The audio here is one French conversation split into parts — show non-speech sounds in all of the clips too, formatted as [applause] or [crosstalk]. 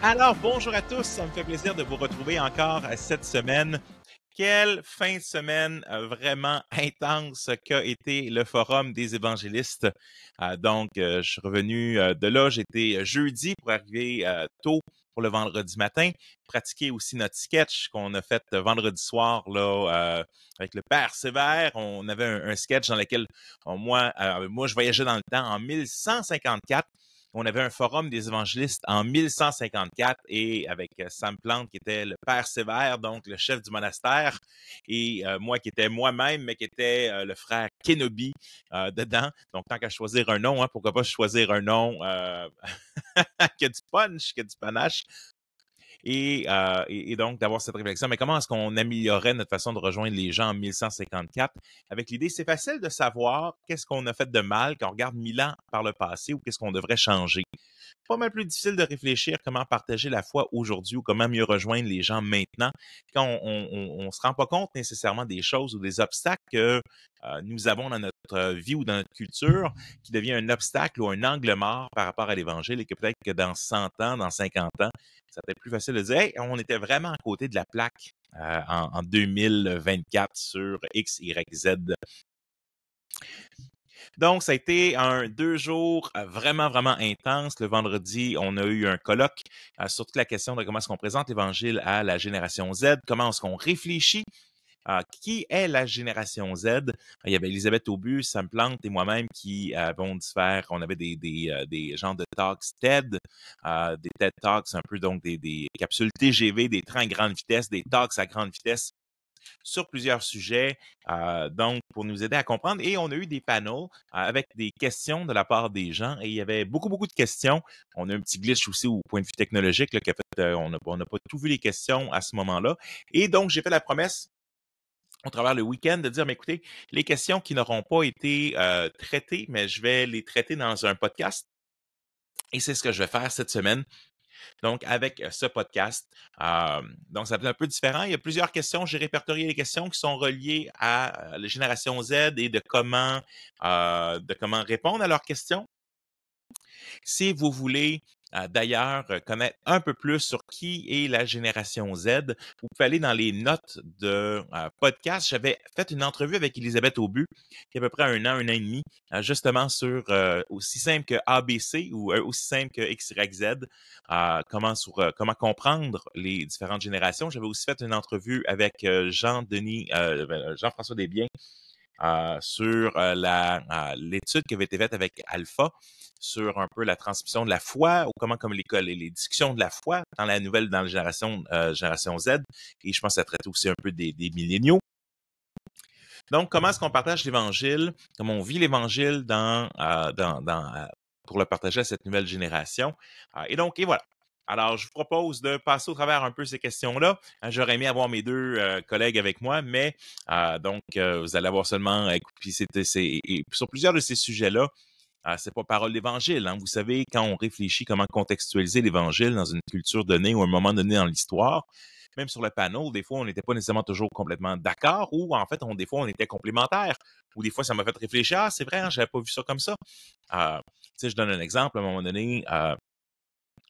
Alors, bonjour à tous. Ça me fait plaisir de vous retrouver encore cette semaine. Quelle fin de semaine euh, vraiment [laughs] intense qu'a été le Forum des évangélistes. Euh, donc, euh, je suis revenu de là. J'étais jeudi pour arriver tôt pour le vendredi matin. Pratiquer aussi notre sketch qu'on a fait vendredi soir là, avec le père Sévère. On avait un, sketch dans lequel moi, moi, je voyageais dans le temps en 1154 on avait un forum des évangélistes en 1154 et avec euh, Sam Plante qui était le père sévère, donc le chef du monastère, et euh, moi qui étais moi-même, mais qui était euh, le frère Kenobi dedans. Donc, tant qu'à choisir un nom, hein, pourquoi pas choisir un nom [laughs] que du punch, que du panache. Euh, et, donc d'avoir cette réflexion. Mais comment est-ce qu'on améliorait notre façon de rejoindre les gens en 1154 avec l'idée, c'est facile de savoir qu'est-ce qu'on a fait de mal quand on regarde 1000 ans par le passé ou qu'est-ce qu'on devrait changer. Pas mal plus difficile de réfléchir comment partager la foi aujourd'hui ou comment mieux rejoindre les gens maintenant quand on ne se rend pas compte nécessairement des choses ou des obstacles que euh, nous avons dans notre vie ou dans notre culture qui devient un obstacle ou un angle mort par rapport à l'Évangile et que peut-être que dans 100 ans, dans 50 ans, ça peut être plus facile de dire hey, on était vraiment à côté de la plaque euh, en, 2024 sur X, Y, Z. Donc, ça a été un deux jours vraiment, vraiment intense. Le vendredi, on a eu un colloque euh, sur toute la question de comment est-ce qu'on présente l'Évangile à la génération Z, comment est-ce qu'on réfléchit ah, qui est la génération Z. Il y avait Elisabeth Aubu, Sam Plante et moi-même qui euh, avons dû faire, on avait des, des, euh, des, genres de talks TED, euh, des TED Talks un peu, donc des, des capsules TGV, des trains à grande vitesse, des talks à grande vitesse sur plusieurs sujets, donc pour nous aider à comprendre. Et on a eu des panneaux avec des questions de la part des gens et il y avait beaucoup, beaucoup de questions. On a un petit glitch aussi au point de vue technologique, là, on n'a pas tout vu les questions à ce moment-là. Et donc, j'ai fait la promesse au travers le week-end de dire, mais écoutez, les questions qui n'auront pas été euh, traitées, mais je vais les traiter dans un podcast. Et c'est ce que je vais faire cette semaine. Donc, avec euh, ce podcast, euh, donc ça va être un peu différent. Il y a plusieurs questions. J'ai répertorié les questions qui sont reliées à la génération Z et de comment, de comment répondre à leurs questions. Si vous voulez d'ailleurs euh, connaître un peu plus sur qui est la génération Z, vous pouvez aller dans les notes de euh, podcast. J'avais fait une entrevue avec Elisabeth Aubu, qui est à peu près un an, un an et demi, euh, justement sur aussi simple que ABC ou aussi simple que XYZ, comment, sur, comment comprendre les différentes générations. J'avais aussi fait une entrevue avec Jean-Denis, ben, Jean-François Desbiens, euh, sur euh, ah, l'étude qui avait été faite avec Alpha sur un peu la transmission de la foi ou comment comme l'école et les discussions de la foi dans la nouvelle dans la génération euh, génération Z et je pense que ça traite aussi un peu des, des milléniaux donc, comment est-ce qu'on partage l'Évangile, comment on vit l'Évangile dans, dans, pour le partager à cette nouvelle génération? Ah, et donc, et voilà. Alors, je vous propose de passer au travers un peu ces questions-là. J'aurais aimé avoir mes deux euh, collègues avec moi, mais euh, donc, euh, vous allez avoir seulement... Puis sur plusieurs de ces sujets-là, c'est pas parole d'évangile. Hein. Vous savez, quand on réfléchit comment contextualiser l'évangile dans une culture donnée ou un moment donné dans l'histoire, même sur le panel, des fois, on n'était pas nécessairement toujours complètement d'accord ou en fait, on, des fois, on était complémentaires ou des fois, ça m'a fait réfléchir. Ah, c'est vrai, hein, je n'avais pas vu ça comme ça. Euh, je donne un exemple. À un moment donné,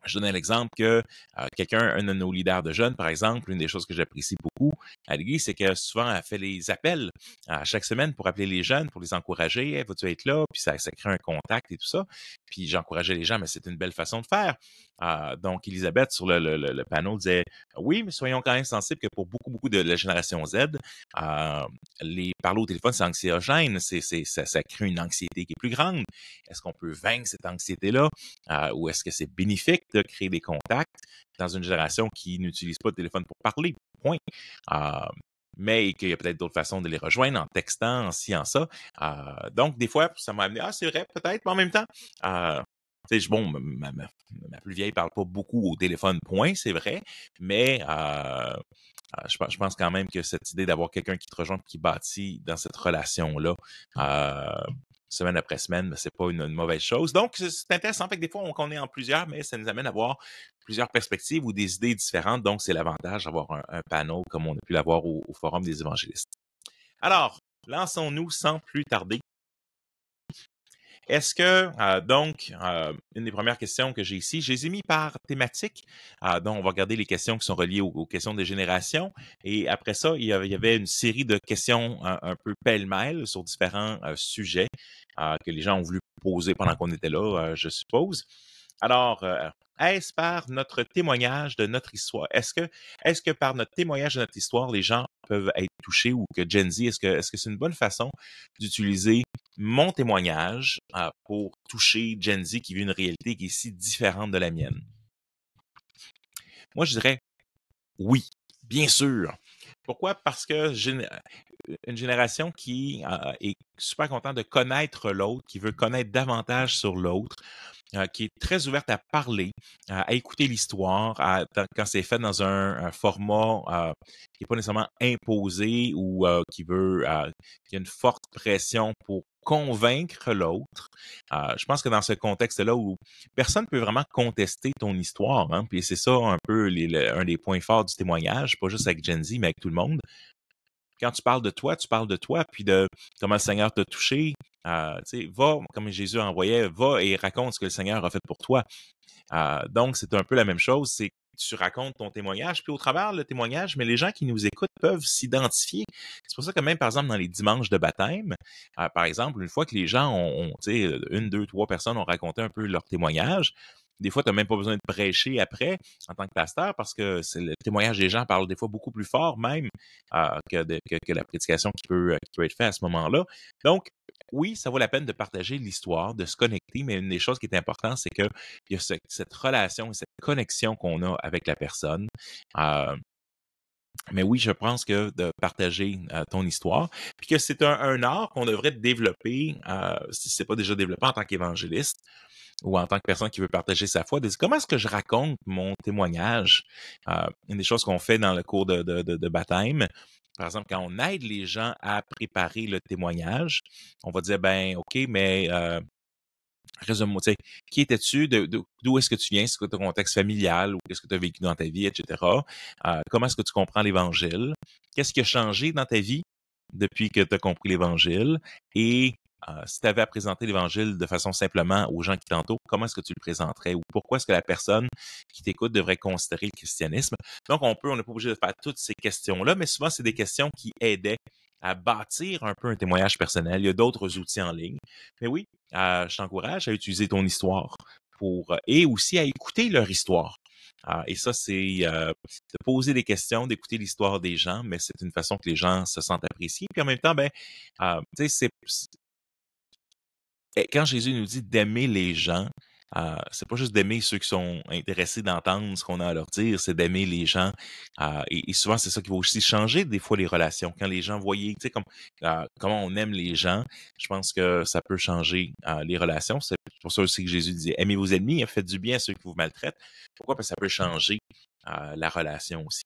je donnais l'exemple que euh, quelqu'un, un de nos leaders de jeunes, par exemple, une des choses que j'apprécie beaucoup à lui, c'est que souvent, elle fait les appels à euh, chaque semaine pour appeler les jeunes, pour les encourager. Hey, vas-tu être là? Puis ça, ça crée un contact et tout ça. Puis j'encourageais les gens, mais c'est une belle façon de faire. Ah, donc, Elisabeth, sur le, le, le, panneau, disait Oui, mais soyons quand même sensibles que pour beaucoup, beaucoup de la génération Z, euh, les parler au téléphone, c'est anxiogène, c'est, ça, ça, crée une anxiété qui est plus grande. Est-ce qu'on peut vaincre cette anxiété-là euh, ou est-ce que c'est bénéfique de créer des contacts dans une génération qui n'utilise pas de téléphone pour parler? Point euh, mais qu'il y a peut-être d'autres façons de les rejoindre en textant, en ci, en ça. donc, des fois, ça m'a amené, ah, c'est vrai, peut-être, mais en même temps, euh, bon, ma, ma, ma plus vieille parle pas beaucoup au téléphone, point, c'est vrai, mais euh, euh, je, pense quand même que cette idée d'avoir quelqu'un qui te rejoint, qui bâtit dans cette relation-là, euh, semaine après semaine, c'est pas une, mauvaise chose. Donc, c'est intéressant. Fait que des fois, on, est en plusieurs, mais ça nous amène à avoir plusieurs perspectives ou des idées différentes. Donc, c'est l'avantage d'avoir un, panneau comme on a pu l'avoir au Forum des évangélistes. Alors, lançons-nous sans plus tarder est-ce que, euh, donc, euh, une des premières questions que j'ai ici, je les ai mis par thématique. Euh, donc, on va regarder les questions qui sont reliées aux questions des générations. Et après ça, il y avait une série de questions un peu pêle-mêle sur différents sujets que les gens ont voulu poser pendant qu'on était là, je suppose. Alors, euh, est-ce par notre témoignage de notre histoire? Est-ce que, est que par notre témoignage de notre histoire, les gens peuvent être touchés ou que Gen Z, est-ce que, est-ce que c'est une bonne façon d'utiliser mon témoignage ah, pour toucher Gen Z qui vit une réalité qui est si différente de la mienne? Moi, je dirais oui, bien sûr. Pourquoi? Parce que une génération qui euh, est super contente de connaître l'autre, qui veut connaître davantage sur l'autre. Euh, qui est très ouverte à parler, euh, à écouter l'histoire, quand c'est fait dans un, format qui n'est pas nécessairement imposé ou qui veut, qui a une forte pression pour convaincre l'autre. je pense que dans ce contexte-là où personne ne peut vraiment contester ton histoire, hein, puis c'est ça un peu un des points forts du témoignage, pas juste avec Gen Z, mais avec tout le monde, quand tu parles de toi, tu parles de toi, puis de comment le Seigneur t'a touché. Euh, sais, va, comme Jésus envoyait, va et raconte ce que le Seigneur a fait pour toi. Euh, donc, c'est un peu la même chose. C'est tu racontes ton témoignage, puis au travers le témoignage, mais les gens qui nous écoutent peuvent s'identifier. C'est pour ça que même, par exemple, dans les dimanches de baptême, euh, par exemple, une fois que les gens ont, sais, une, deux, trois personnes ont raconté un peu leur témoignage, des fois, tu n'as même pas besoin de prêcher après en tant que pasteur parce que le témoignage des gens parle des fois beaucoup plus fort même ah, que, la prédication qui peut, être faite à ce moment-là. Donc, oui, ça vaut la peine de partager l'histoire, de se connecter, mais une des choses qui est importante, c'est que y a cette relation et cette connexion qu'on a avec la personne. Ah, mais oui, je pense que de partager euh, ton histoire, puis que c'est un, art qu'on devrait développer, euh, si c'est pas déjà développé en tant qu'évangéliste ou en tant que personne qui veut partager sa foi, de comment est-ce que je raconte mon témoignage, euh, une des choses qu'on fait dans le cours de, baptême, par exemple, quand on aide les gens à préparer le témoignage, on va dire, ben, OK, mais euh, résume-moi, tu sais, qui étais-tu, d'où est-ce que tu viens, c'est quoi ton contexte familial ou qu'est-ce que tu as vécu dans ta vie, etc. Euh, comment est-ce que tu comprends l'Évangile? Qu'est-ce qui a changé dans ta vie depuis que tu as compris l'Évangile? Et euh, si tu avais à présenter l'Évangile de façon simplement aux gens qui t'entourent, comment est-ce que tu le présenterais ou pourquoi est-ce que la personne qui t'écoute devrait considérer le christianisme? Donc, on peut, on n'est pas obligé de faire toutes ces questions-là, mais souvent, c'est des questions qui aidaient à bâtir un peu un témoignage personnel. Il y a d'autres outils en ligne. Mais oui, ah, je t'encourage à utiliser ton histoire pour, euh, et aussi à écouter leur histoire. Ah, et ça, c'est euh, de poser des questions, d'écouter l'histoire des gens, mais c'est une façon que les gens se sentent appréciés. Puis en même temps, ben, ah, tu sais, c'est eh, quand Jésus nous dit d'aimer les gens, ah, c'est pas juste d'aimer ceux qui sont intéressés d'entendre ce qu'on a à leur dire, c'est d'aimer les gens. Ah, et, souvent, c'est ça qui va aussi changer des fois les relations. Quand les gens voyaient, tu sais, comme, ah, comment on aime les gens, je pense que ça peut changer les relations. C'est pour ça aussi que Jésus disait aimez vos ennemis, hein, faites du bien à ceux qui vous maltraitent. Pourquoi? Parce que ça peut changer la relation aussi.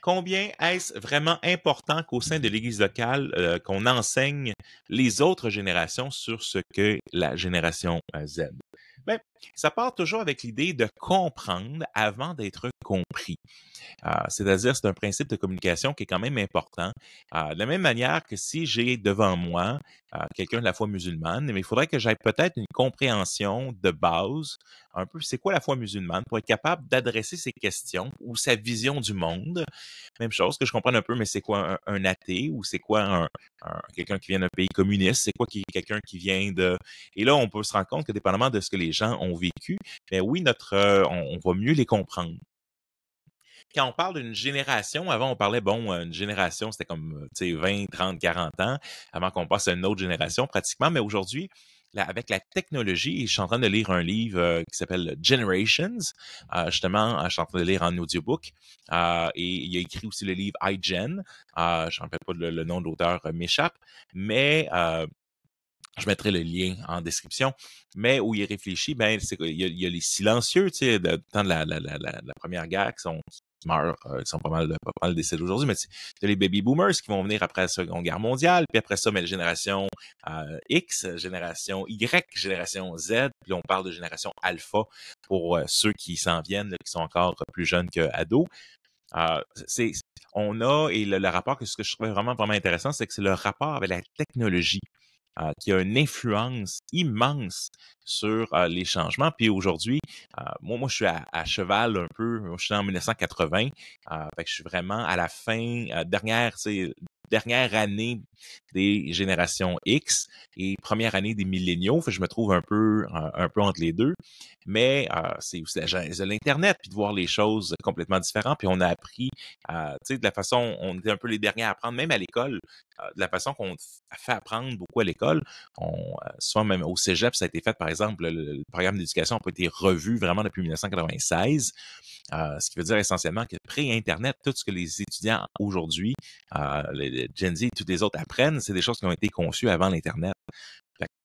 Combien est-ce vraiment important qu'au sein de l'Église locale, euh, qu'on enseigne les autres générations sur ce que la génération euh, Z? Ben, ça part toujours avec l'idée de comprendre avant d'être compris. Euh, c'est-à-dire, c'est un principe de communication qui est quand même important. Euh, de la même manière que si j'ai devant moi euh, quelqu'un de la foi musulmane, mais il faudrait que j'aille peut-être une compréhension de base, un peu c'est quoi la foi musulmane, pour être capable d'adresser ses questions ou sa vision du monde. Même chose, que je comprenne un peu, mais c'est quoi un, athée ou c'est quoi quelqu'un qui vient d'un pays communiste, c'est quoi quelqu'un qui vient de... Et là, on peut se rendre compte que dépendamment de ce que les gens ont vécu, mais oui, notre, euh, on, va mieux les comprendre quand on parle d'une génération, avant on parlait, bon, euh, une génération, c'était comme 20, 30, 40 ans, avant qu'on passe à une autre génération pratiquement, mais aujourd'hui, avec la technologie, je suis en train de lire un livre euh, qui s'appelle Generations, justement, je suis en train de lire en audiobook, et il a écrit aussi le livre iGen, je ne rappelle pas le, le nom de l'auteur m'échappe, mais je mettrai le lien en description. Mais où il réfléchit, ben, c'est il, y a les silencieux, tu sais, de, temps de la, première guerre qui sont qui euh, sont euh, pas mal, décédés aujourd'hui, mais c'est les baby boomers qui vont venir après la Seconde Guerre mondiale, puis après ça, mais ben, la génération euh, X, génération Y, génération Z, puis on parle de génération alpha pour ceux qui s'en viennent, qui sont encore plus jeunes que c'est, on a, et le, le, rapport que ce que je trouvais vraiment, vraiment intéressant, c'est que c'est le rapport avec la technologie. Euh, qui a une influence immense sur euh, les changements. Puis aujourd'hui, euh, moi, moi, je suis à, cheval un peu. je suis en 1980. je suis vraiment à la fin, dernière, dernière année des générations X et première année des milléniaux. je me trouve un peu, un peu entre les deux. Mais c'est aussi l'Internet, puis de voir les choses complètement différentes. Puis on a appris, tu sais, de la façon, on était un peu les derniers à apprendre, même à l'école. Euh, de la façon qu'on fait apprendre beaucoup à l'école. On, euh, soit même au cégep, ça a été fait, par exemple, le, programme d'éducation a pas été revu vraiment depuis 1996. Euh, ce qui veut dire essentiellement que pré-Internet, tout ce que les étudiants aujourd'hui, les Gen Z et tous les autres apprennent, c'est des choses qui ont été conçues avant l'Internet.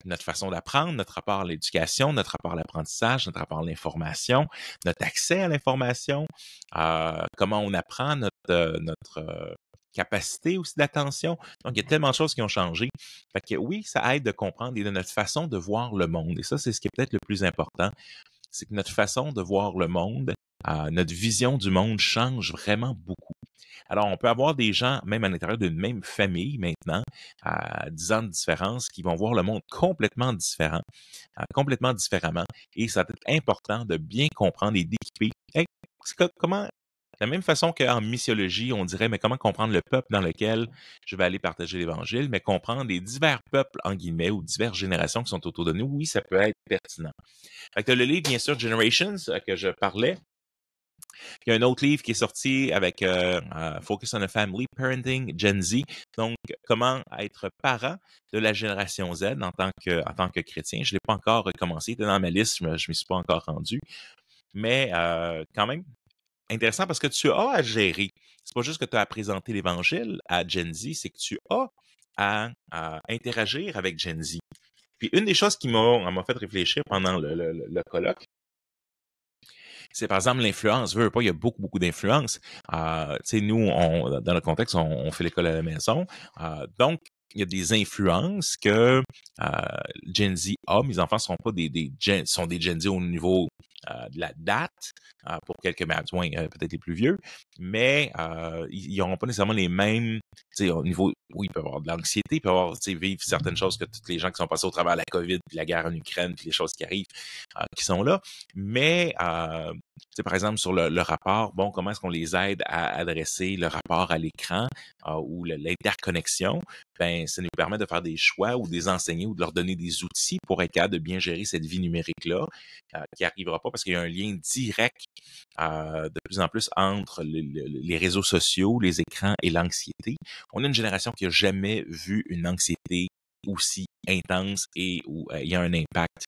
Notre façon d'apprendre, notre rapport à l'éducation, notre rapport à l'apprentissage, notre rapport à l'information, notre accès à l'information, comment on apprend, notre, notre capacité aussi d'attention. Donc, il y a tellement de choses qui ont changé. Fait que oui, ça aide de comprendre et de notre façon de voir le monde. Et ça, c'est ce qui est peut-être le plus important. C'est que notre façon de voir le monde, euh, notre vision du monde change vraiment beaucoup. Alors, on peut avoir des gens, même à l'intérieur d'une même famille maintenant, à euh, 10 ans de différence, qui vont voir le monde complètement différent, euh, complètement différemment. Et ça va être important de bien comprendre et d'équiper. comment de la même façon qu'en missiologie, on dirait, mais comment comprendre le peuple dans lequel je vais aller partager l'Évangile, mais comprendre les divers peuples, en guillemets, ou diverses générations qui sont autour de nous, oui, ça peut être pertinent. Fait le livre, bien sûr, Generations, euh, que je parlais. Il y a un autre livre qui est sorti avec euh, euh, Focus on the Family, Parenting Gen Z. Donc, comment être parent de la génération Z en tant que, chrétien. Je ne l'ai pas encore commencé. dans ma liste, je ne m'y suis pas encore rendu. Mais quand même, intéressant parce que tu as à gérer. C'est pas juste que tu as à présenter l'Évangile à Gen Z, c'est que tu as à, interagir avec Gen Z. Puis une des choses qui m'a fait réfléchir pendant le, le, colloque, c'est par exemple l'influence. Veux, pas, il y a beaucoup, beaucoup d'influence. Euh, tu sais, nous, on, dans le contexte, on, on fait l'école à la maison. Ah, donc, il y a des influences que euh, Gen Z a. Mes enfants ne sont pas des, des Gen, sont des Gen Z au niveau euh, de la date, euh, pour quelques soins euh, peut-être les plus vieux, mais ils n'auront pas nécessairement les mêmes, au niveau, oui, ils peuvent avoir de l'anxiété, ils peuvent avoir, vivre certaines choses que tous les gens qui sont passés au travers de la COVID, de la guerre en Ukraine, puis les choses qui arrivent, qui sont là, mais par exemple, sur le, rapport, bon, comment est-ce qu'on les aide à adresser le rapport à l'écran ah, ou l'interconnexion? Ben, ça nous permet de faire des choix ou des les enseigner ou de leur donner des outils pour être capable de bien gérer cette vie numérique-là euh, qui n'arrivera pas parce qu'il y a un lien direct euh, de plus en plus entre les réseaux sociaux, les écrans et l'anxiété. On a une génération qui n'a jamais vu une anxiété aussi intense et où euh, il y a un impact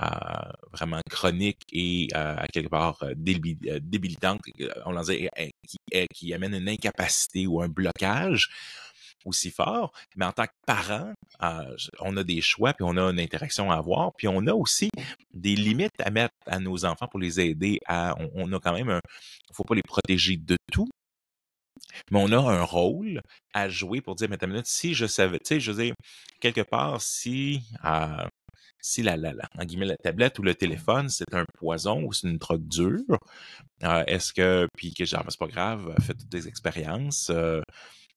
euh, vraiment chronique et euh, à quelque part débilitant, on l'a dit, qui, amène une incapacité ou un blocage aussi fort, mais en tant que parent, on a des choix, puis on a une interaction à avoir, puis on a aussi des limites à mettre à nos enfants pour les aider à... On, a quand même... Il ne faut pas les protéger de tout, mais on a un rôle à jouer pour dire, mais minute, si je savais, tu sais, je veux dire, quelque part, si, ah, si la, en guillemets, la tablette ou le téléphone, c'est un poison ou c'est une drogue dure, ah, est-ce que, puis que genre, c'est pas grave, fais toutes des expériences, euh,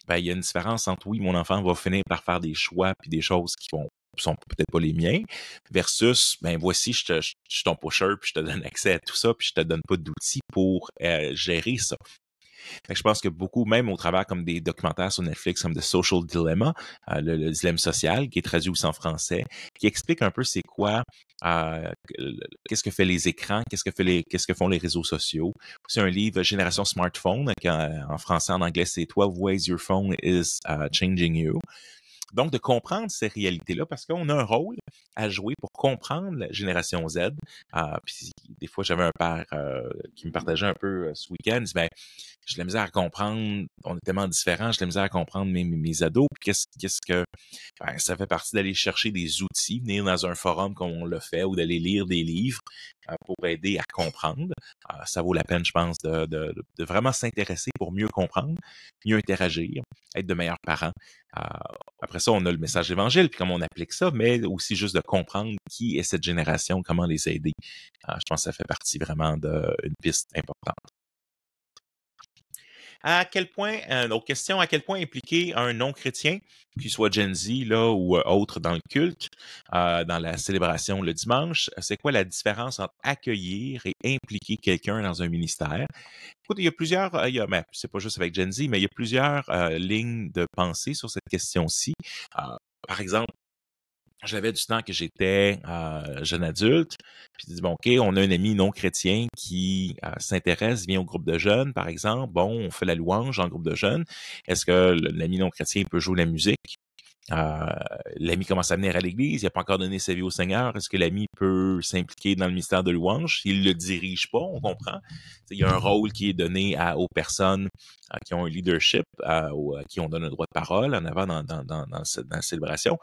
ben, il y a une différence entre, oui, mon enfant va finir par faire des choix puis des choses qui vont sont peut-être pas les miens, versus, ben voici, je, je, suis ton pusher, puis je te donne accès à tout ça, puis je te donne pas d'outils pour euh, gérer ça je pense que beaucoup, même au travers comme des documentaires sur Netflix comme The Social Dilemma, euh, le, dilemme social, qui est traduit aussi en français, qui explique un peu c'est quoi, euh, qu'est-ce que fait les écrans, qu'est-ce que fait les, qu'est-ce que font les réseaux sociaux. C'est un livre Génération Smartphone, euh, en, français, en anglais, c'est 12 Ways Your Phone is Changing You. Donc, de comprendre ces réalités-là, parce qu'on a un rôle à jouer pour comprendre la génération Z. puis, des fois, j'avais un père qui me partageait un peu ce week-end, ben, j'ai l'ai la misère à comprendre, on est tellement différents, Je l'ai la à comprendre mes, ados. Qu'est-ce, quest que ben, ça fait partie d'aller chercher des outils, venir dans un forum comme on le fait, ou d'aller lire des livres euh, pour aider à comprendre. Euh, ça vaut la peine, je pense, de, vraiment s'intéresser pour mieux comprendre, mieux interagir, être de meilleurs parents. Euh, après ça, on a le message évangile, puis comment on applique ça, mais aussi juste de comprendre qui est cette génération, comment les aider. je pense que ça fait partie vraiment d'une piste importante à quel point, euh, nos questions, à quel point impliquer un non-chrétien, qu'il soit Gen Z là, ou euh, autre dans le culte, euh, dans la célébration le dimanche, c'est quoi la différence entre accueillir et impliquer quelqu'un dans un ministère? Écoute, il y a plusieurs, il y a, ben, c'est pas juste avec Gen Z, mais il y a plusieurs lignes de pensée sur cette question-ci. par exemple, j'avais du temps que j'étais euh, jeune adulte. Puis je dis bon, OK, on a un ami non chrétien qui euh, s'intéresse, vient au groupe de jeunes, par exemple. Bon, on fait la louange en groupe de jeunes. Est-ce que l'ami non chrétien peut jouer la musique? Euh, l'ami commence à venir à l'église, il n'a pas encore donné sa vie au Seigneur. Est-ce que l'ami peut s'impliquer dans le mystère de louange? Il ne le dirige pas, on comprend. Il y a un mm-hmm. rôle qui est donné aux personnes qui ont un leadership, à, qui on donne un droit de parole en avant dans, cette, dans la célébration.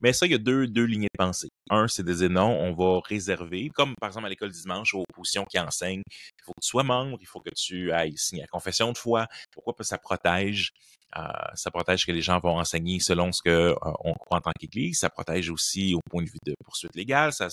Mais ça, il y a deux, deux lignées de pensée. Un, c'est de dire non, on va réserver, comme par exemple à l'école dimanche, aux positions qui enseignent, il faut que tu sois membre, il faut que tu ailles signer la confession de foi. Pourquoi? Parce que ça protège. Euh, ça protège que les gens vont enseigner selon ce qu'on euh, croit en tant qu'Église. Ça protège aussi au point de vue de poursuite légale. Ça,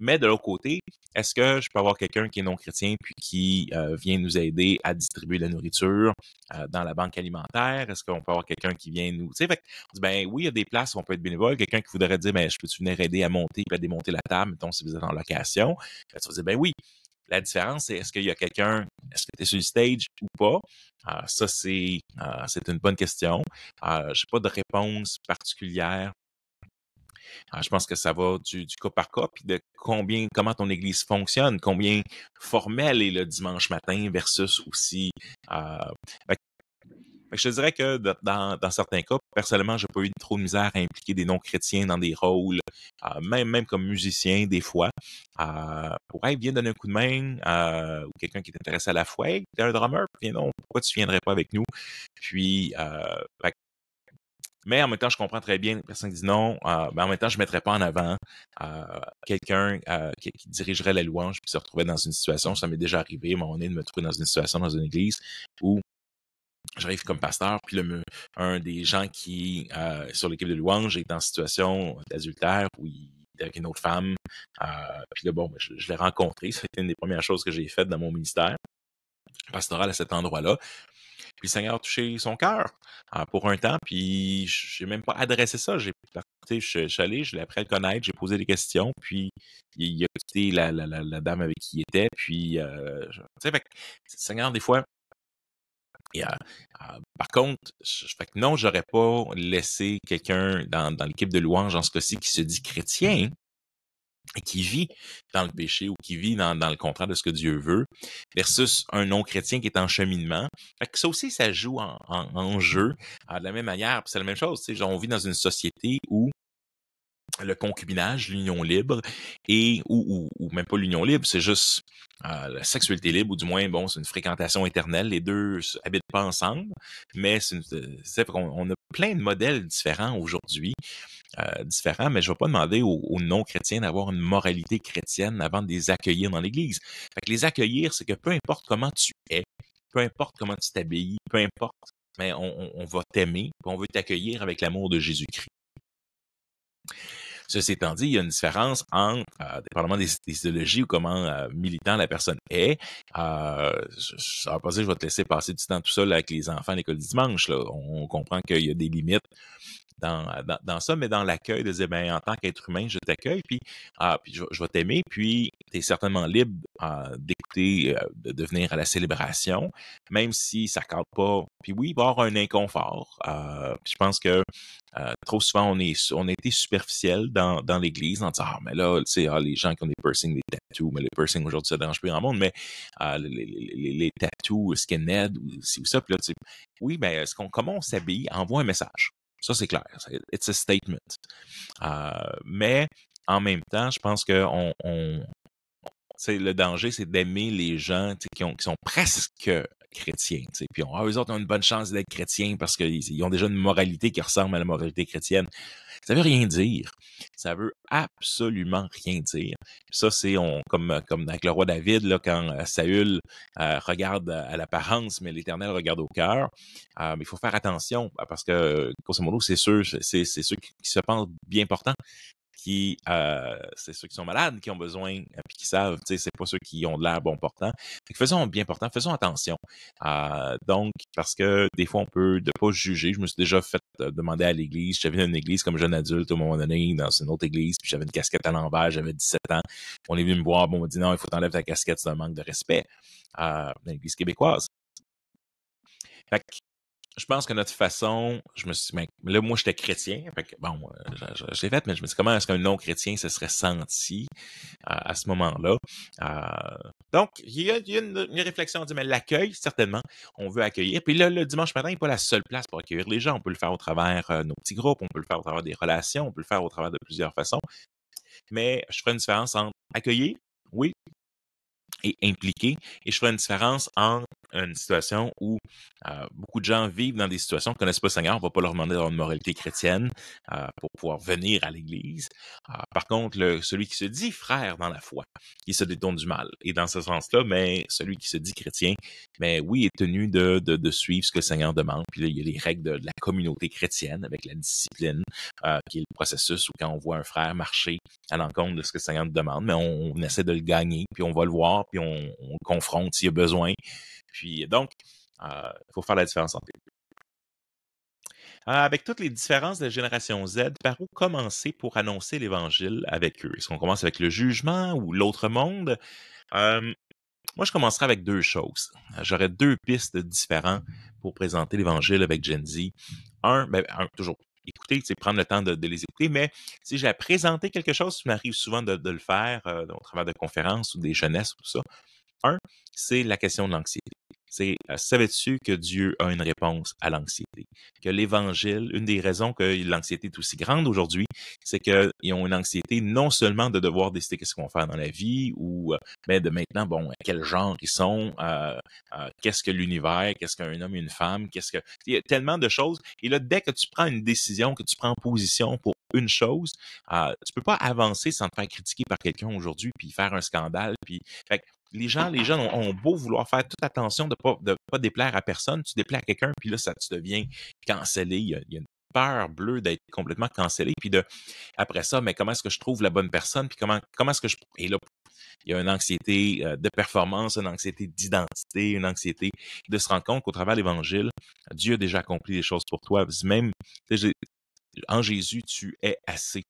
mais de l'autre côté, est-ce que je peux avoir quelqu'un qui est non chrétien puis qui euh, vient nous aider à distribuer la nourriture euh, dans la banque alimentaire? Est-ce qu'on peut avoir quelqu'un qui vient nous. Tu sais, on dit, ben oui, il y a des places où on peut être bénévole. Quelqu'un qui voudrait dire, ben, je peux-tu venir aider à monter et à démonter la table, mettons, si vous êtes en location? tu vas ben oui. La différence, c'est est-ce qu'il y a quelqu'un, est-ce que tu es sur le stage ou pas? Euh, ça, c'est une bonne question. J'ai je n'ai pas de réponse particulière euh, je pense que ça va du, cas par cas, puis de combien, comment ton église fonctionne, combien formelle est le dimanche matin versus aussi. Euh, je dirais que dans, certains cas, personnellement, j'ai pas eu trop de misère à impliquer des non-chrétiens dans des rôles, euh, même, même comme musicien des fois. Euh, pour viens donner un coup de main ou quelqu'un qui est intéressé à la foi, t'es un drummer, viens non, pourquoi tu viendrais pas avec nous? Puis mais en même temps, je comprends très bien les personnes qui disent non. Euh, mais en même temps, je ne mettrais pas en avant euh, quelqu'un euh, qui, dirigerait la louange puis se retrouvait dans une situation. Ça m'est déjà arrivé, à un moment de me trouver dans une situation dans une église où j'arrive comme pasteur, puis le, un des gens qui, sur l'équipe de louange, est en situation d'adultère où il avec une autre femme. puis là, bon, ben, je, l'ai rencontré. Ça C'était une des premières choses que j'ai faites dans mon ministère pastoral à cet endroit-là. Puis le Seigneur a touché son cœur hein, pour un temps, puis j'ai même pas adressé ça. J'ai je, je suis allé, je l'ai appris à le connaître, j'ai posé des questions, puis il, a écouté la, la, la, dame avec qui il était, puis euh, fait, Seigneur, des fois, euh, euh, par contre, je, fait que non, j'aurais pas laissé quelqu'un dans, dans l'équipe de louange en ce cas-ci qui se dit mmh. chrétien qui vit dans le péché ou qui vit dans, dans, le contraire de ce que Dieu veut, versus un non-chrétien qui est en cheminement. que ça aussi, ça joue en, en, jeu euh, de la même manière. C'est la même chose. Genre, on vit dans une société où le concubinage, l'union libre, et ou, même pas l'union libre, c'est juste euh, la sexualité libre, ou du moins, bon, c'est une fréquentation éternelle. Les deux habitent pas ensemble, mais c'est, on a plein de modèles différents aujourd'hui. Euh, différents, mais je ne vais pas demander aux, non-chrétiens d'avoir une moralité chrétienne avant de les accueillir dans l'Église. les accueillir, c'est que peu importe comment tu es, peu importe comment tu t'habilles, peu importe, mais on, va t'aimer, on veut t'accueillir avec l'amour de Jésus-Christ. Ceci étant dit, il y a une différence entre, département euh, dépendamment des, idéologies ou comment euh, militant la personne est, euh, ça va pas dire je vais te laisser passer du temps tout seul avec les enfants à l'école du dimanche. on comprend qu'il y a des limites euh, dans, ça, mais dans l'accueil, de dire, ben, en tant qu'être humain, je t'accueille, puis, ah, puis je, vais t'aimer, puis tu es certainement libre ah, d'écouter, euh, de venir à la célébration, même si ça ne pas. Puis oui, il va y avoir un inconfort. Euh, je pense que trop souvent, on, est, on a été superficiel dans, l'Église en disant, ah, mais là, tu sais, ah, les gens qui ont des piercings, des tattoos, mais les piercings aujourd'hui, ça dérange plus dans monde, mais les, les, les, tattoos, skinhead, ou, ou ça, puis là, tu sais, oui, mais ce qu'on, comment on s'habille envoie un message. Ça, c'est clair. It's a statement. Euh, mais en même temps, je pense que on, le danger, c'est d'aimer les gens qui, qui, sont presque chrétiens. Puis on, ah, eux autres ont une bonne chance d'être chrétiens parce qu'ils ont déjà une moralité qui ressemble à la moralité chrétienne. Ça veut rien dire. Ça veut absolument rien dire. Ça, c'est comme, comme avec le roi David, là, quand euh, Saül euh, regarde euh, à l'apparence, mais l'Éternel regarde au cœur. mais il faut faire attention parce que, grosso modo, c'est ceux, c'est, ceux qui se pensent bien portants qui, euh, c'est ceux qui sont malades, qui ont besoin, et euh, puis qui savent, tu sais, c'est pas ceux qui ont de l'air bon portant. Fait que faisons bien portant, faisons attention. Ah, donc, parce que des fois, on peut de pas juger. Je me suis déjà fait euh, demander à l'église. J'avais une église comme jeune adulte au moment donné, dans une autre église, puis j'avais une casquette à l'envers, j'avais 17 ans. On est venu me voir, bon, on m'a dit non, il faut t'enlever ta casquette, c'est un manque de respect. Euh, l'église québécoise. Fait que je pense que notre façon, je me suis dit, ben, là, moi, j'étais chrétien. bon, euh, je, l'ai fait, mais je me suis dit, comment est-ce qu'un non-chrétien se serait senti euh, à ce moment-là? Euh, donc, il y a, une, réflexion, on mais l'accueil, certainement, on veut accueillir. Puis là, le dimanche matin, il n'est pas la seule place pour accueillir les gens. On peut le faire au travers de nos petits groupes, on peut le faire au travers des relations, on peut le faire au travers de plusieurs façons. Mais je ferai une différence entre accueillir, oui, et impliquer, et je ferai une différence entre une situation où euh, beaucoup de gens vivent dans des situations ne connaissent pas le Seigneur. On ne va pas leur demander d'avoir une moralité chrétienne euh, pour pouvoir venir à l'Église. Euh, par contre, celui qui se dit frère dans la foi, il se détourne du mal. Et dans ce sens-là, mais ben, celui qui se dit chrétien, mais ben oui, est tenu de, de, suivre ce que le Seigneur demande. Puis là, il y a les règles de, la communauté chrétienne avec la discipline, qui est le processus où quand on voit un frère marcher à l'encontre de ce que le Seigneur demande, mais on, essaie de le gagner, puis on va le voir, puis on, on le confronte s'il y a besoin. Puis donc, ah, il faut faire la différence entre les ah, Avec toutes les différences de la génération Z, par où commencer pour annoncer l'Évangile avec eux? Est-ce qu'on commence avec le jugement ou l'autre monde? moi, je commencerai avec deux choses. J'aurais deux pistes différentes pour présenter l'Évangile avec Gen Z. Un, ben, toujours écouter, c'est prendre le temps de, les écouter, mais si j'ai à présenter quelque chose, ça m'arrive souvent de, le faire euh, au travers de conférences ou des jeunesses ou tout ça. Un, c'est la question de l'anxiété c'est euh, savais-tu que Dieu a une réponse à l'anxiété? Que l'Évangile, une des raisons que l'anxiété est aussi grande aujourd'hui, c'est qu'ils ont une anxiété non seulement de devoir décider qu'est-ce qu'on va faire dans la vie, ou euh, mais de maintenant, bon, euh, quel genre ils sont, qu'est-ce que l'univers, qu'est-ce qu'un homme et une femme, qu'est-ce que... Il y a tellement de choses. Et là, dès que tu prends une décision, que tu prends position pour une chose, tu peux pas avancer sans te faire critiquer par quelqu'un aujourd'hui, puis faire un scandale, puis les gens, les jeunes ont, beau vouloir faire toute attention de ne pas, déplaire à personne, tu déplais à quelqu'un, puis là, ça te devient cancellé. Il y, a, une peur bleue d'être complètement cancellé, puis de après ça, mais comment est-ce que je trouve la bonne personne, puis comment, comment est-ce que je. Et là, il y a une anxiété euh, de performance, une anxiété d'identité, une anxiété de se rendre compte qu'au travers de l'Évangile, Dieu a déjà accompli les choses pour toi. Même en Jésus, tu es assez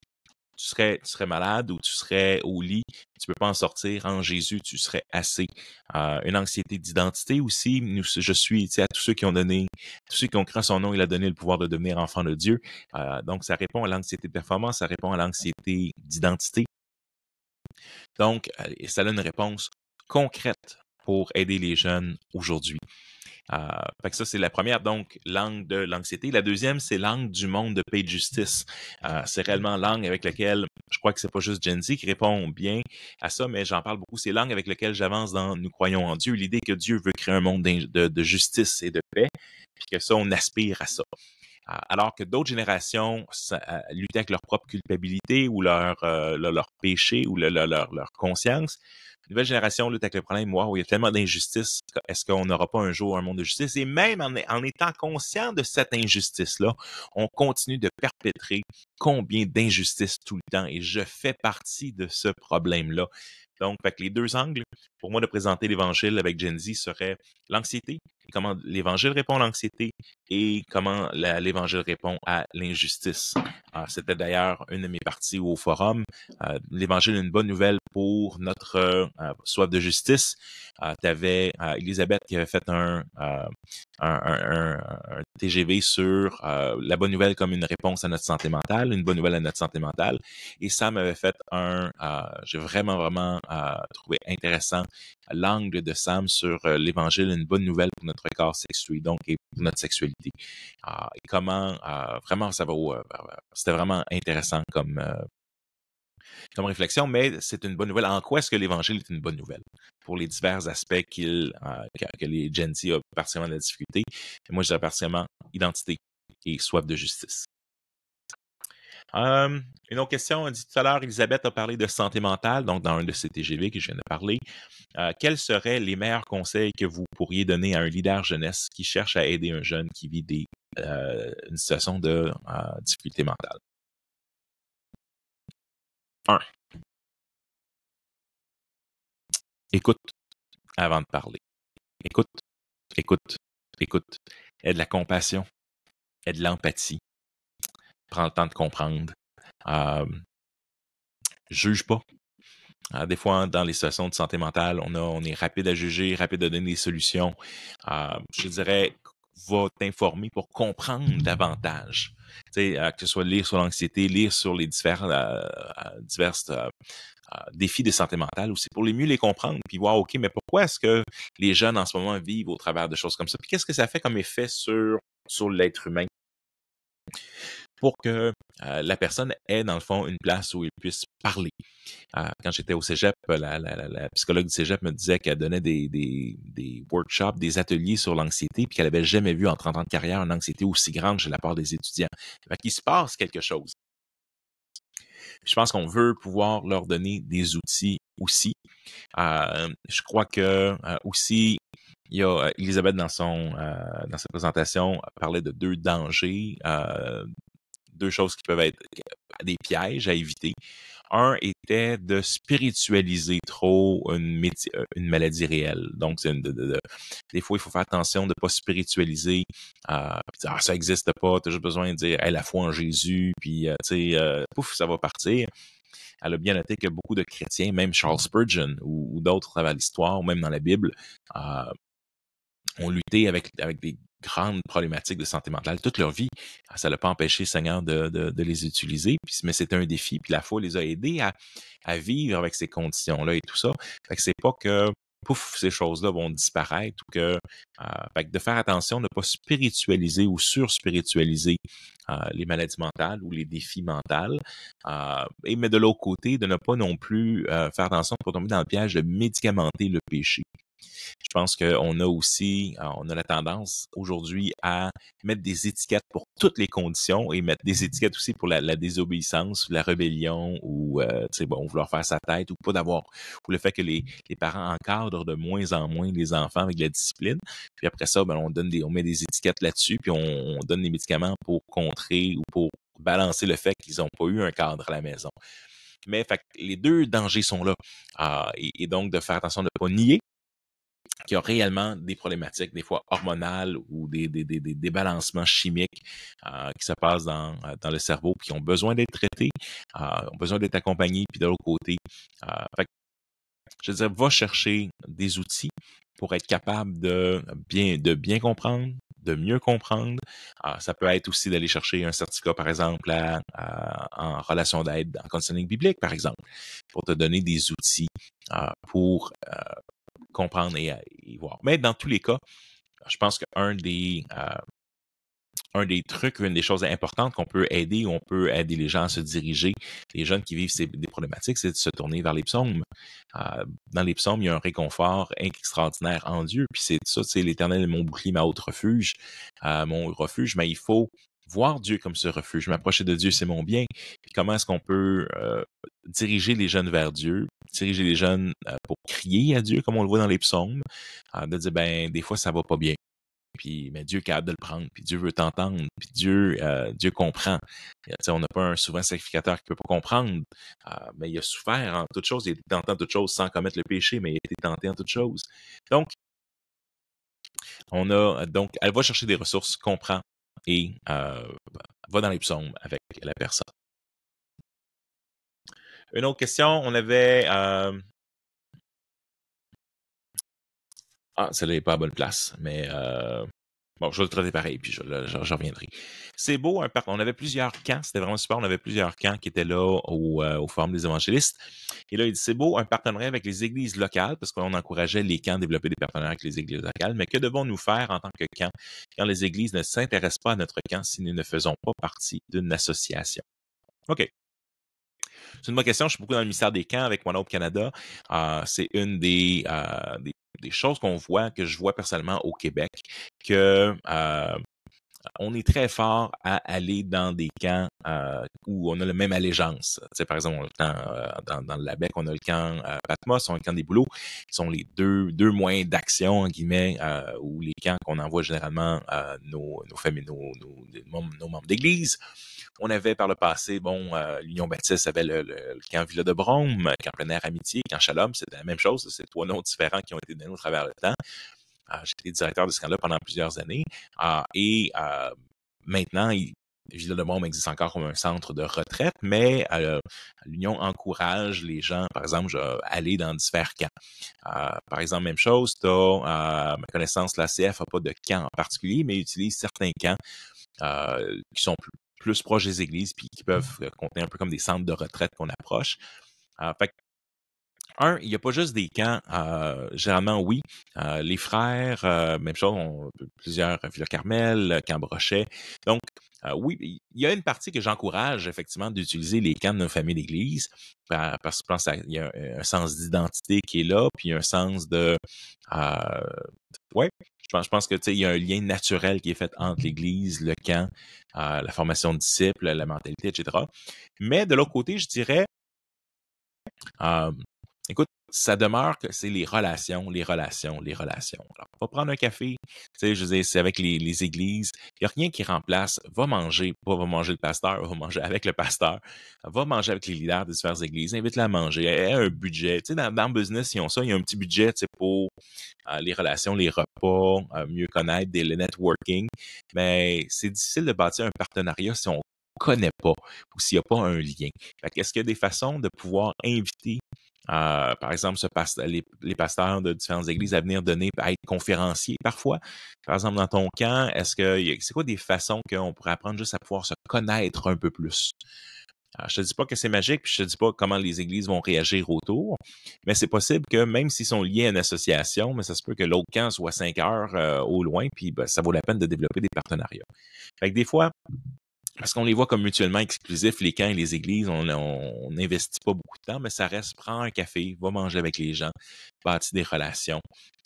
tu serais, malade ou tu serais au lit, tu peux pas en sortir. En Jésus, tu serais assez. Euh, une anxiété d'identité aussi. Nous, je suis, à tous ceux qui ont donné, tous ceux qui ont créé son nom, il a donné le pouvoir de devenir enfant de Dieu. Euh, donc, ça répond à l'anxiété de performance, ça répond à l'anxiété d'identité. Donc, euh, ça a une réponse concrète pour aider les jeunes aujourd'hui. Euh, que ça, c'est la première, donc, langue de l'anxiété. La deuxième, c'est langue du monde de paix de justice. Euh, c'est réellement langue avec laquelle, je crois que c'est pas juste Gen Z qui répond bien à ça, mais j'en parle beaucoup. C'est langue avec lequel j'avance dans Nous croyons en Dieu, l'idée que Dieu veut créer un monde de, justice et de paix, puis que ça, on aspire à ça. Euh, alors que d'autres générations luttent luttaient avec leur propre culpabilité ou leur, leur, péché ou leur, leur, conscience, nouvelle génération lutte avec le problème, wow, il y a tellement d'injustice. Est-ce qu'on n'aura pas un jour un monde de justice? Et même en, étant conscient de cette injustice-là, on continue de perpétrer combien d'injustices tout le temps. Et je fais partie de ce problème-là. Donc, fait que les deux angles, pour moi, de présenter l'Évangile avec Gen Z serait l'anxiété, comment l'Évangile répond à l'anxiété et comment l'Évangile répond à l'injustice. Ah, c'était d'ailleurs une de mes parties au forum. Euh, L'Évangile est une bonne nouvelle pour notre euh, euh, soif de justice. Euh, tu avais euh, Elisabeth qui avait fait un, TGV sur la bonne nouvelle comme une réponse à notre santé mentale, une bonne nouvelle à notre santé mentale. Et Sam avait fait un, j'ai vraiment, vraiment trouvé intéressant l'angle de Sam sur l'évangile, une bonne nouvelle pour notre corps sexué, donc et pour notre sexualité. Ah, et comment, vraiment, ça va, c'était vraiment intéressant comme, comme réflexion, mais c'est une bonne nouvelle. En quoi est-ce que l'Évangile est une bonne nouvelle pour les divers aspects qu'il, euh, que, les gentils ont partiellement de la difficulté? moi, je dirais identité et soif de justice. Hum, une autre question, on dit tout à l'heure, Elisabeth a parlé de santé mentale, donc dans un de ces TGV que je viens de parler. Euh, quels seraient les meilleurs conseils que vous pourriez donner à un leader jeunesse qui cherche à aider un jeune qui vit euh, une situation de difficulté mentale? 1. Écoute avant de parler. Écoute, écoute, écoute. Aie de la compassion, aie de l'empathie. Prends le temps de comprendre. Euh, juge pas. Ah, des fois, dans les situations de santé mentale, on, est rapide à juger, rapide à donner des solutions. Euh, je dirais, va t'informer pour comprendre davantage euh, que ce soit lire sur l'anxiété, lire sur les euh, euh, divers, défis de santé mentale aussi, pour les mieux les comprendre, puis voir, OK, mais pourquoi est-ce que les jeunes en ce moment vivent au travers de choses comme ça? Puis qu'est-ce que ça fait comme effet sur, sur l'être humain? pour que euh, la personne ait, dans le fond, une place où il puisse parler. Euh, quand j'étais au cégep, la, psychologue du cégep me disait qu'elle donnait des, workshops, des ateliers sur l'anxiété, puis qu'elle n'avait jamais vu en 30 ans de carrière une anxiété aussi grande chez la part des étudiants. Fait qu'il se passe quelque chose. Je pense qu'on veut pouvoir leur donner des outils aussi. Euh, je crois que aussi, il y a Elisabeth dans son dans sa présentation parlait de deux dangers euh, deux choses qui peuvent être des pièges à éviter. Un était de spiritualiser trop une, euh, maladie réelle. Donc, de, des fois, il faut faire attention de ne pas spiritualiser. Euh, «Ah, ça n'existe pas, tu as juste besoin de dire la foi en Jésus, puis euh, tu sais, pouf, ça va partir. Elle a bien noté que beaucoup de chrétiens, même Charles Spurgeon ou, ou d'autres à travers l'histoire, ou même dans la Bible, ont lutté avec, avec des grandes problématiques de santé mentale toute leur vie. Ah, ça n'a l'a pas empêché, Seigneur, de, de, les utiliser, mais c'était un défi, puis la foi les a aidés à, à vivre avec ces conditions-là et tout ça. Fait que c'est pas que pouf, ces choses-là vont disparaître ou que, ah, fait de faire attention, ne pas spiritualiser ou sur-spiritualiser ah, les maladies mentales ou les défis mentaux. et mais de l'autre côté, de ne pas non plus euh, faire attention pour tomber dans le piège de médicamenter le péché. Je pense qu'on a aussi, ah, on a la tendance aujourd'hui à mettre des étiquettes pour toutes les conditions et mettre des étiquettes aussi pour la, désobéissance, la rébellion ou, euh, tu bon, vouloir faire sa tête ou pas d'avoir, ou le fait que les, parents encadrent de moins en moins les enfants avec la discipline. Puis après ça, ben, on donne des, on met des étiquettes là-dessus puis on, donne des médicaments pour contrer ou pour balancer le fait qu'ils n'ont pas eu un cadre à la maison. Mais les deux dangers sont là. Ah, et, et, donc, de faire attention de ne pas nier qui a réellement des problématiques, des fois hormonales ou des, des, débalancements chimiques euh, qui se passent euh, dans, le cerveau, puis qui ont besoin d'être traités, euh, ont besoin d'être accompagnés, puis de l'autre côté. je veux dire, va chercher des outils pour être capable de bien, de bien comprendre, de mieux comprendre. ça peut être aussi d'aller chercher un certificat, par exemple, en relation d'aide en counseling biblique, par exemple, pour te donner des outils pour comprendre et, voir. Mais dans tous les cas, je pense qu'un des, euh, des trucs, une des choses importantes qu'on peut aider, on peut aider les gens à se diriger, les jeunes qui vivent ces, des problématiques, c'est de se tourner vers les psaumes. Euh, dans les psaumes, il y a un réconfort extraordinaire en Dieu. Puis c'est ça, c'est l'Éternel mon bouclier, ma haute refuge, euh, mon refuge. Mais il faut voir Dieu comme ce refuge, m'approcher de Dieu, c'est mon bien. Puis comment est-ce qu'on peut euh, diriger les jeunes vers Dieu, diriger les jeunes euh, pour crier à Dieu, comme on le voit dans les psaumes, euh, de dire, ben, des fois, ça va pas bien. Puis, mais Dieu est capable de le prendre, puis Dieu veut t'entendre, puis Dieu, Dieu comprend. on n'a pas un souverain sacrificateur qui ne peut pas comprendre, mais il a souffert en toutes choses, il a été tenté en toutes choses sans commettre le péché, mais il a été tenté en toutes choses. Donc, on a donc, elle va chercher des ressources, comprend, et euh, va dans les psaumes avec la personne. Une autre question, on avait. Euh, ah, celle-là n'est pas à bonne place, mais euh, Bon, je vais le traiter pareil, puis je, reviendrai. C'est beau, un On avait plusieurs camps, c'était vraiment super. On avait plusieurs camps qui étaient là au, euh, formes des évangélistes. Et là, il dit c'est beau, un partenariat avec les églises locales, parce qu'on encourageait les camps à développer des partenariats avec les églises locales. Mais que devons-nous faire en tant que camp quand les églises ne s'intéressent pas à notre camp si nous ne faisons pas partie d'une association? OK. C'est une bonne question. Je suis beaucoup dans le ministère des camps avec One Hope Canada. Euh, c'est une euh, des choses qu'on voit, que je vois personnellement au Québec, que euh, on est très fort à aller dans des camps euh, où on a la même allégeance. Tu par exemple, euh, dans, dans, le Labec, on a le camp euh, Patmos, on a le camp des Boulots, qui sont les deux, deux moyens d'action, en guillemets, ou les camps qu'on envoie généralement nos, nos familles, nos, membres d'église. On avait par le passé, bon, l'Union Baptiste avait le, camp Villa de Brome, camp plein amitié, camp Shalom, c'était la même chose, c'est trois noms différents qui ont été donnés au travers le temps. J'étais directeur de ce camp-là pendant plusieurs années. Ah, et ah, maintenant, il, Villa de Bombe existe encore comme un centre de retraite, mais euh, l'Union encourage les gens, par exemple, à aller dans divers camps. Ah, par exemple, même chose, ma connaissance, la CF n'a pas de camp en particulier, mais utilise certains camps qui sont plus, proches des églises puis qui peuvent mmh. contenir un peu comme des centres de retraite qu'on approche. fait un, il n'y a pas juste des camps. Euh, généralement, oui. Euh, les frères, euh, même chose, plusieurs, Villa-Carmel, Camp Brochet. Donc, oui, il y a une partie que j'encourage effectivement d'utiliser les camps de nos familles d'église parce que je pense qu'il y a un sens d'identité qui est là, puis un sens de... ouais, je pense, que tu sais, il y a un lien naturel qui est fait entre l'Église, le camp, la formation de disciples, la mentalité, etc. Mais de l'autre côté, je dirais, écoute, ça demeure que c'est les relations, les relations, les relations. Alors, va prendre un café, tu sais, je veux c'est avec les, églises. Il n'y a rien qui remplace. Va manger, pas va manger le pasteur, va manger avec le pasteur, va manger avec les leaders des diverses églises, invite-la à manger. Elle a un budget. Tu sais, dans, le business, ils ont ça, il y a un petit budget, tu pour euh, les relations, les repas, euh, mieux connaître, le networking. Mais c'est difficile de bâtir un partenariat si on connaît pas ou s'il n'y a pas un lien. Est-ce qu'il y a des façons de pouvoir inviter, euh, par exemple, les, pasteurs de différentes églises à venir donner, à être conférenciers parfois? Par exemple, dans ton camp, est-ce que c'est quoi des façons qu'on pourrait apprendre juste à pouvoir se connaître un peu plus? Euh, je te dis pas que c'est magique, puis je te dis pas comment les églises vont réagir autour, mais c'est possible que même s'ils sont liés à une association, mais ça se peut que l'autre camp soit cinq heures euh, au loin, puis ben, ça vaut la peine de développer des partenariats. Fait des fois, parce qu'on les voit comme mutuellement exclusifs, les camps et les églises, on n'investit pas beaucoup de temps, mais ça reste, prends un café, va manger avec les gens, bâtis des relations.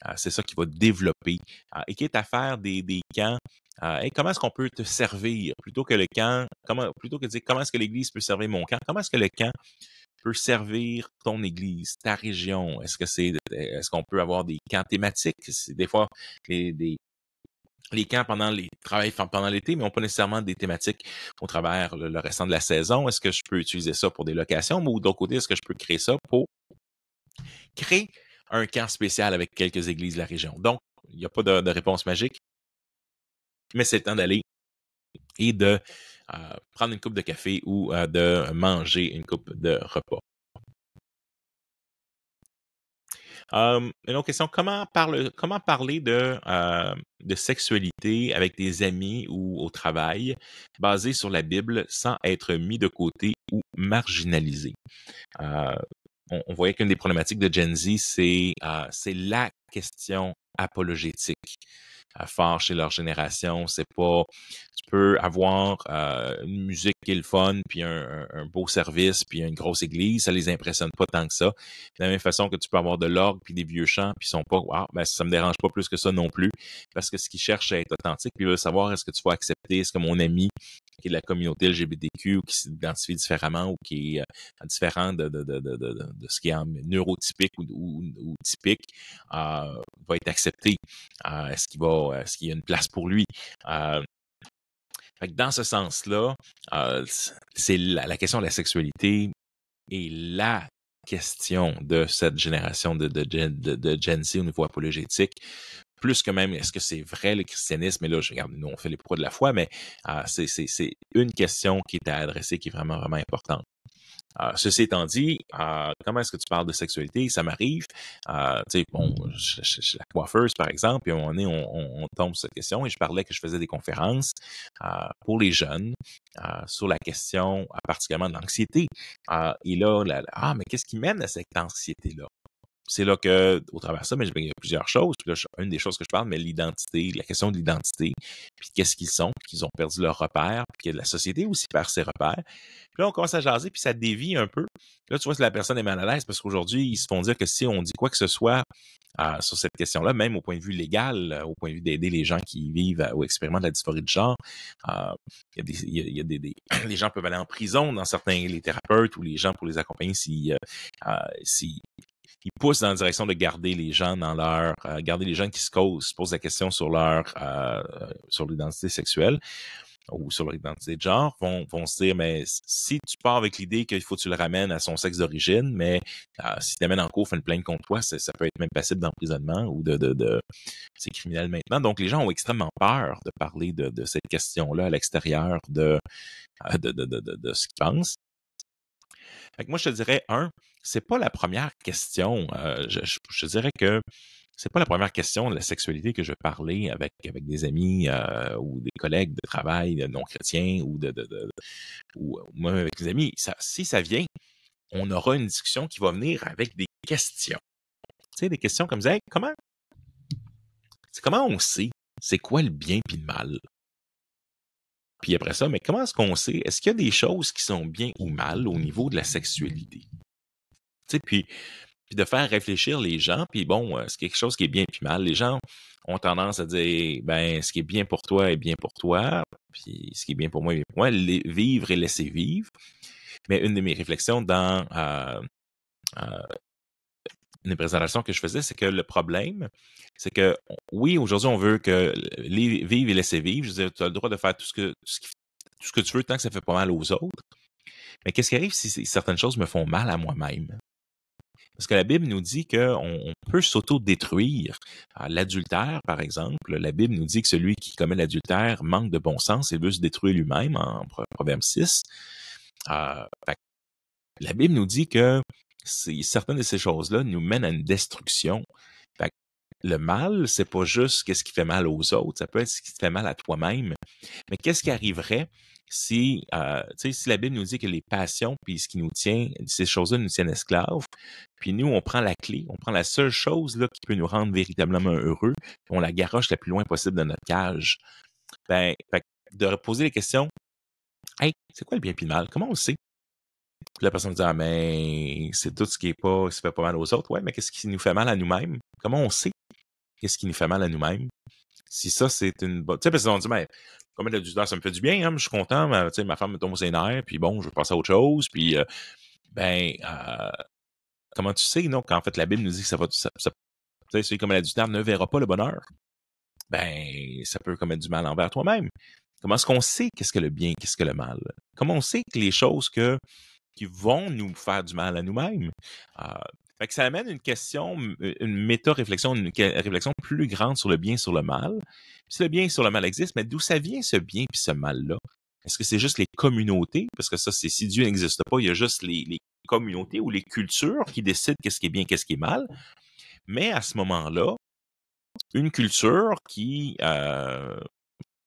Euh, c'est ça qui va développer. Euh, et qui est à faire des, camps, et euh, comment est-ce qu'on peut te servir plutôt que le camp, plutôt que de dire comment est-ce que l'église peut servir mon camp, comment est-ce que le camp peut servir ton église, ta région? Est-ce que c'est est-ce qu'on peut avoir des camps thématiques? Des fois, des les camps pendant les travail pendant l'été, mais n'ont pas nécessairement des thématiques au travers le, restant de la saison. Est-ce que je peux utiliser ça pour des locations? Ou d'autre côté, est-ce que je peux créer ça pour créer un camp spécial avec quelques églises de la région? Donc, il n'y a pas de, réponse magique, mais c'est le temps d'aller et de euh, prendre une coupe de café ou euh, de manger une coupe de repas. une autre question, comment, comment parler de, sexualité avec des amis ou au travail basé sur la Bible sans être mis de côté ou marginalisé? on, on, voyait qu'une des problématiques de Gen Z, c'est ah, la question apologétique faire chez leur génération. C'est pas, tu peux avoir euh, une musique qui est le fun, puis un, beau service, puis une grosse église, ça les impressionne pas tant que ça. De la même façon que tu peux avoir de l'orgue, puis des vieux chants, puis ils sont pas, wow, ben, ça me dérange pas plus que ça non plus, parce que ce qu'ils cherchent, à être authentique, puis ils veulent savoir est-ce que tu vas accepter, est-ce que mon ami qui est de la communauté LGBTQ ou qui s'identifie différemment ou qui est euh, différent de, ce qui est neurotypique ou, typique euh, va être accepté? Euh, est-ce qu'il va ce qu'il y a une place pour lui? dans ce sens-là, c'est la, question de la sexualité et la question de cette génération de, de, de, de Gen Z au niveau apologétique plus que même est-ce que c'est vrai le christianisme. Et là, je regarde, nous, on fait les proies de la foi, mais ah, c'est une question qui est à adresser qui est vraiment, vraiment importante. Ah, ceci étant dit, ah, comment est-ce que tu parles de sexualité? Ça m'arrive. tu sais, bon, je, suis la coiffeuse, par exemple, et à un moment donné, on, tombe sur cette question et je parlais que je faisais des conférences pour les jeunes sur la question particulièrement de l'anxiété. et là, ah, mais qu'est-ce qui mène à cette anxiété-là? c'est là que, au travers de ça, ben, mais il y a plusieurs choses. une des choses que je parle, mais l'identité, la question de l'identité, puis qu'est-ce qu'ils sont, puis qu'ils ont perdu leur repère, puis que la société aussi perd ses repères. Puis là, on commence à jaser, puis ça dévie un peu. Là, tu vois, si la personne est mal à l'aise, parce qu'aujourd'hui, ils se font dire que si on dit quoi que ce soit euh, sur cette question-là, même au point de vue légal, euh, au point de vue d'aider les gens qui vivent euh, ou expérimentent la dysphorie de genre, il y a, des, [clears throat] les gens peuvent aller en prison dans certains, les thérapeutes ou les gens pour les accompagner si, si qui pousse dans la direction de garder les gens dans leur, euh, garder les gens qui se, posent la question sur leur, euh, euh, sur l'identité sexuelle ou sur leur identité de genre vont, vont se dire, mais si tu pars avec l'idée qu'il faut que tu le ramènes à son sexe d'origine, mais si tu l'amènes en cours, fais une plainte contre toi, ça, peut être même passible d'emprisonnement ou de, de, de... c'est criminel maintenant. Donc, les gens ont extrêmement peur de parler de, cette question-là à l'extérieur de, de, de, de, de, ce qu'ils pensent moi, je te dirais, un, c'est pas la première question. Euh, je, dirais que ce n'est pas la première question de la sexualité que je vais parler avec, des amis euh, ou des collègues de travail non-chrétiens ou de, de, ou avec des amis. si ça vient, on aura une discussion qui va venir avec des questions. Tu sais, des questions comme ça, comment, comment on sait c'est quoi le bien puis le mal? Puis après ça, mais comment est-ce qu'on sait, est-ce qu'il y a des choses qui sont bien ou mal au niveau de la sexualité? Tu puis, de faire réfléchir les gens, puis bon, euh, c'est quelque chose qui est bien puis mal. Les gens ont tendance à dire, ben, ce qui est bien pour toi est bien pour toi, puis ce qui est bien pour moi est bien pour moi, vivre et laisser vivre. Mais une de mes réflexions dans euh, euh, une présentation que je faisais, c'est que le problème, c'est que oui, aujourd'hui, on veut que vivre et laisser vivre. Je veux tu as le droit de faire tout ce que, tout ce, que tu veux tant que ça fait pas mal aux autres. Mais qu'est-ce qui arrive si certaines choses me font mal à moi-même? Parce que la Bible nous dit qu'on on peut s'auto-détruire. L'adultère, par exemple, la Bible nous dit que celui qui commet l'adultère manque de bon sens et veut se détruire lui-même en Proverbe 6. Euh, la Bible nous dit que certaines de ces choses-là nous mènent à une destruction. le mal, c'est pas juste qu'est-ce qui fait mal aux autres, ça peut être ce qui te fait mal à toi-même. Mais qu'est-ce qui arriverait si, euh, si la Bible nous dit que les passions, puis ce qui nous tient, ces choses-là nous tiennent esclaves, puis nous, on prend la clé, on prend la seule chose là, qui peut nous rendre véritablement heureux, on la garoche le plus loin possible de notre cage. Ben, de reposer les questions, hey, c'est quoi le bien et le mal? Comment on le sait? Puis la personne me dit, ah, mais c'est tout ce qui est pas, qui fait pas mal aux autres. Ouais, mais qu'est-ce qui nous fait mal à nous-mêmes? Comment on sait qu'est-ce qui nous fait mal à nous-mêmes? Si ça, c'est une bonne. Tu sais, parce ont dit, mais a du mal, ça me fait du bien, hein, Je suis content, mais tu sais, ma femme me tombe aux nerfs, puis bon, je vais passer à autre chose, puis, euh, ben, euh, comment tu sais, non, qu'en fait, la Bible nous dit que ça va, ça, tu sais, celui comme la ne verra pas le bonheur. Ben, ça peut commettre du mal envers toi-même. Comment est-ce qu'on sait qu'est-ce que le bien, qu'est-ce que le mal? Comment on sait que les choses que qui vont nous faire du mal à nous-mêmes. Euh, que ça amène une question, euh, une méta-réflexion, une réflexion plus grande sur le bien, sur le mal. si le bien et sur le mal existe, mais d'où ça vient ce bien puis ce mal-là? Est-ce que c'est juste les communautés? Parce que ça, c'est si Dieu n'existe pas, il y a juste les, communautés ou les cultures qui décident qu'est-ce qui est bien, qu'est-ce qui est mal. Mais à ce moment-là, une culture qui euh,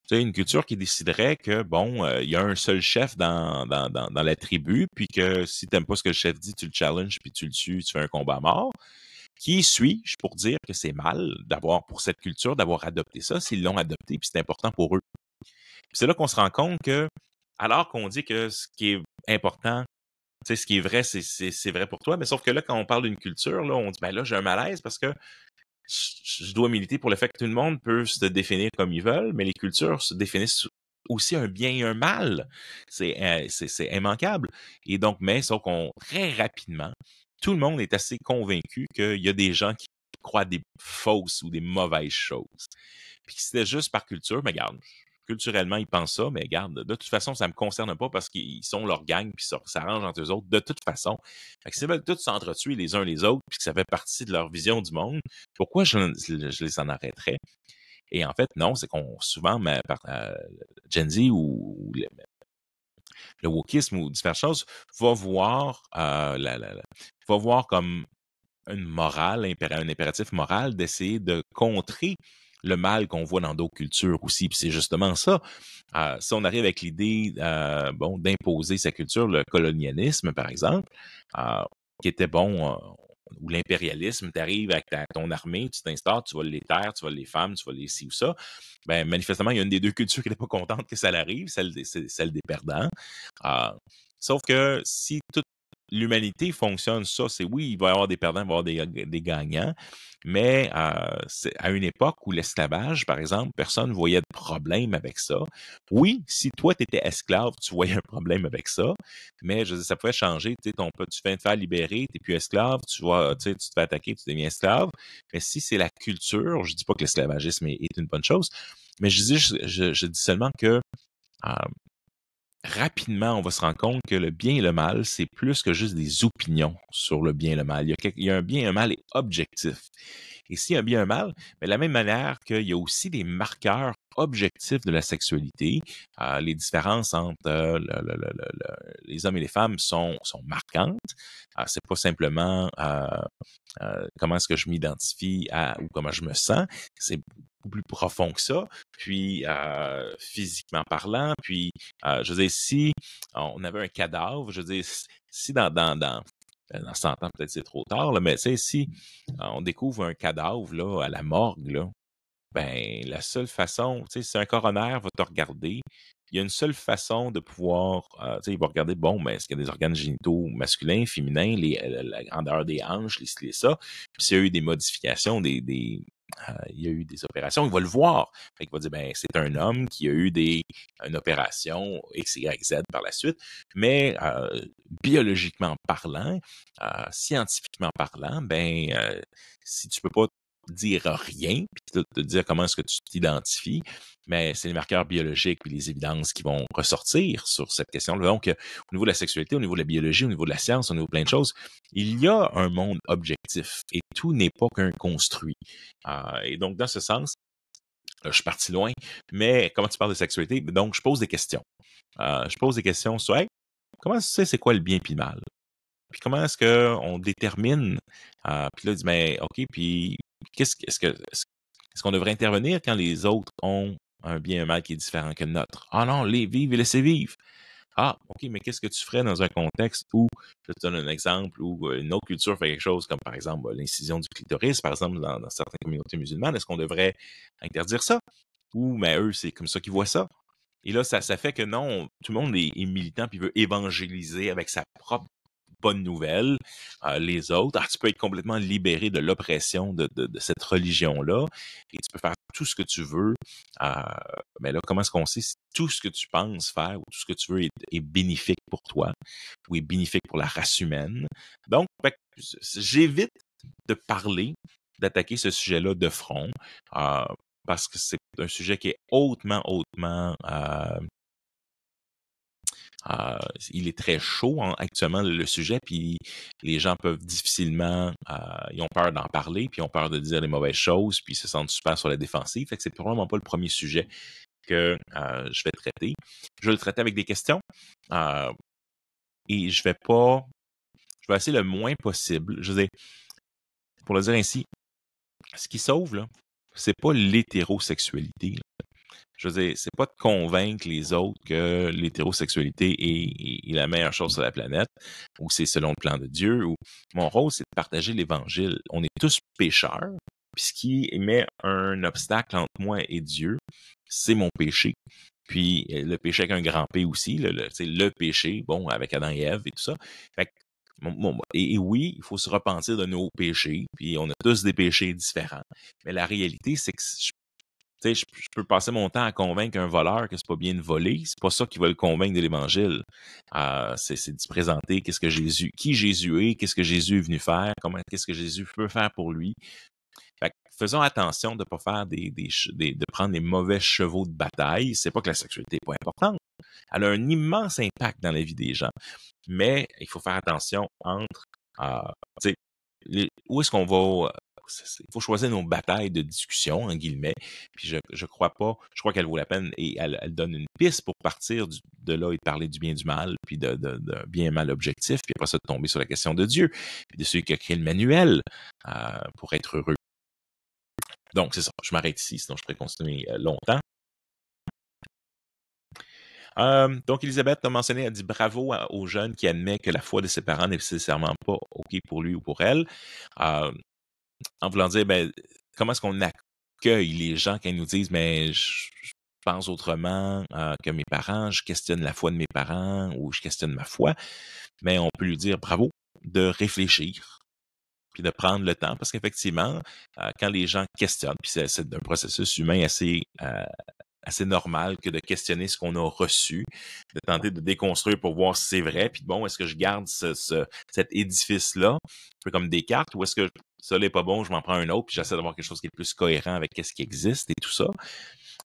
tu une culture qui déciderait que, bon, euh, il y a un seul chef dans, dans, la tribu, puis que si tu n'aimes pas ce que le chef dit, tu le challenges, puis tu le tues, tu fais un combat mort. Qui suis-je pour dire que c'est mal d'avoir, pour cette culture, d'avoir adopté ça s'ils l'ont adopté, puis c'est important pour eux? c'est là qu'on se rend compte que, alors qu'on dit que ce qui est important, tu sais, ce qui est vrai, c'est vrai pour toi, mais sauf que là, quand on parle d'une culture, là, on dit, ben là, j'ai un malaise parce que je dois militer pour le fait que tout le monde peut se définir comme il veut, mais les cultures se définissent aussi un bien et un mal. Euh, c'est immanquable. Et donc, mais sauf qu'on très rapidement, tout le monde est assez convaincu qu'il y a des gens qui croient des fausses ou des mauvaises choses. Puis c'était juste par culture, mais regarde, culturellement, ils pensent ça, mais regarde, de toute façon, ça ne me concerne pas parce qu'ils sont leur gang, puis ça s'arrange entre eux autres, de toute façon. S'ils veulent tous s'entretuer les uns les autres, puis que ça fait partie de leur vision du monde, pourquoi je, les en arrêterais? Et en fait, non, c'est qu'on souvent, euh, Gen Z ou, le, wokisme ou diverses choses, va voir, euh, va voir comme une morale, un impératif moral d'essayer de contrer le mal qu'on voit dans d'autres cultures aussi. Puis c'est justement ça. Euh, si on arrive avec l'idée euh, bon, d'imposer sa culture, le colonialisme, par exemple, euh, qui était bon, ou l'impérialisme, tu arrives avec ton armée, tu t'installes, tu vas les terres, tu vas les femmes, tu vas les ci ou ça. Ben, manifestement, il y a une des deux cultures qui n'est pas contente que ça l'arrive, celle, celle des perdants. Sauf que si tout l'humanité fonctionne ça. C'est oui, il va y avoir des perdants, il va y avoir des, gagnants, mais euh, à une époque où l'esclavage, par exemple, personne ne voyait de problème avec ça. Oui, si toi, tu étais esclave, tu voyais un problème avec ça, mais je sais, ça pouvait changer. Tu, sais, ton, tu viens de faire libérer, tu n'es plus esclave, tu, vois, tu, te fais attaquer, tu deviens esclave. Mais si c'est la culture, je ne dis pas que l'esclavagisme est, une bonne chose, mais je dis, dis seulement que euh, rapidement, on va se rendre compte que le bien et le mal, c'est plus que juste des opinions sur le bien et le mal. Il y a, un bien et un mal objectif. Et s'il y a un bien et un mal, mais ben, de la même manière qu'il y a aussi des marqueurs objectifs de la sexualité, euh, les différences entre euh, les hommes et les femmes sont, marquantes. Euh, c'est pas simplement comment est-ce que je m'identifie ou comment je me sens, c'est plus profond que ça, puis physiquement parlant, puis je veux dire, si on avait un cadavre, je veux dire, si dans, dans, dans, 100 ben, ans, peut-être c'est trop tard, mais si on découvre un cadavre là, à la morgue, là, ben la seule façon, tu sais, si un coroner va te regarder, il y a une seule façon de pouvoir, tu sais, il va regarder, bon, mais est-ce qu'il y a des organes génitaux masculins, féminins, les, la, grandeur des hanches, les, ça, puis s'il y a eu des modifications, des, euh, il y a eu des opérations, il va le voir. il va dire, ben, c'est un homme qui a eu des, une opération X, Y, Z par la suite. Mais euh, biologiquement parlant, euh, scientifiquement parlant, ben, si tu peux pas dire rien, puis de te dire comment est-ce que tu t'identifies, mais c'est les marqueurs biologiques puis les évidences qui vont ressortir sur cette question-là. Donc, euh, au niveau de la sexualité, au niveau de la biologie, au niveau de la science, au niveau de plein de choses, il y a un monde objectif et tout n'est pas qu'un construit. Euh, et donc, dans ce sens, je suis parti loin, mais comment tu parles de sexualité? Donc, je pose des questions. Euh, je pose des questions sur comment tu sais c'est quoi le bien puis le mal? Puis comment est-ce qu'on détermine? puis là, je dit, mais ben, OK, puis ce est-ce, ce qu'on devrait intervenir quand les autres ont un bien, un mal qui est différent que le nôtre? Ah non, les vivre et laisser vivre. Ah, OK, mais qu'est-ce que tu ferais dans un contexte où, je te donne un exemple, où euh, une autre culture fait quelque chose comme, par exemple, l'incision du clitoris, par exemple, dans, certaines communautés musulmanes, est-ce qu'on devrait interdire ça? Ou, mais eux, c'est comme ça qu'ils voient ça. Et là, ça, fait que non, tout le monde est, militant puis veut évangéliser avec sa propre bonne nouvelle. Euh, les autres, ah, tu peux être complètement libéré de l'oppression de, cette religion-là et tu peux faire tout ce que tu veux. Euh, mais là, comment est-ce qu'on sait si tout ce que tu penses faire ou tout ce que tu veux est, bénéfique pour toi ou est bénéfique pour la race humaine? Donc, j'évite de parler, d'attaquer ce sujet-là de front. Euh, parce que c'est un sujet qui est hautement, hautement euh, il est très chaud hein, actuellement le sujet, puis les gens peuvent difficilement, euh, ils ont peur d'en parler, puis ils ont peur de dire les mauvaises choses, puis ils se sentent super sur la défensive. Fait que c'est probablement pas le premier sujet que euh, je vais traiter. Je vais le traiter avec des questions et je vais pas, je vais essayer le moins possible. Je veux dire, pour le dire ainsi, ce qui sauve là, c'est pas l'hétérosexualité je veux dire, c'est pas de convaincre les autres que l'hétérosexualité est, la meilleure chose sur la planète, ou c'est selon le plan de Dieu, ou mon rôle, c'est de partager l'Évangile. On est tous pécheurs, puis ce qui met un obstacle entre moi et Dieu, c'est mon péché. Puis euh, le péché avec un grand P aussi, le, le, le péché, bon, avec Adam et Ève et tout ça. Fait et, et oui, il faut se repentir de nos péchés, puis on a tous des péchés différents. Mais la réalité, c'est que je je, peux passer mon temps à convaincre un voleur que c'est pas bien de voler. C'est pas ça qui va le convaincre de l'Évangile. Euh, c'est de se présenter qu'est-ce que Jésus, qui Jésus est, qu'est-ce que Jésus est venu faire, comment qu'est-ce que Jésus peut faire pour lui. faisons attention de pas faire des, de prendre des mauvais chevaux de bataille. C'est pas que la sexualité n'est pas importante. Elle a un immense impact dans la vie des gens. Mais il faut faire attention entre euh, où est-ce qu'on va euh, il faut choisir nos batailles de discussion, en guillemets. Puis je, crois pas, je crois qu'elle vaut la peine et elle, donne une piste pour partir de là et parler du bien du mal, puis de, de, de, bien mal objectif, puis après ça de tomber sur la question de Dieu, puis de celui qui a créé le manuel euh, pour être heureux. Donc, c'est ça. Je m'arrête ici, sinon je pourrais continuer euh, longtemps. Euh, donc, Elisabeth a mentionné, elle dit bravo aux jeunes qui admettent que la foi de ses parents n'est nécessairement pas OK pour lui ou pour elle en voulant dire ben, comment est-ce qu'on accueille les gens quand ils nous disent mais je, pense autrement euh, que mes parents, je questionne la foi de mes parents ou je questionne ma foi, mais on peut lui dire bravo de réfléchir puis de prendre le temps parce qu'effectivement, euh, quand les gens questionnent, puis c'est un processus humain assez euh, assez normal que de questionner ce qu'on a reçu, de tenter de déconstruire pour voir si c'est vrai, puis bon, est-ce que je garde cet édifice-là, un peu comme des cartes, ou est-ce que ça n'est pas bon, je m'en prends un autre, puis j'essaie d'avoir quelque chose qui est plus cohérent avec ce qui existe et tout ça.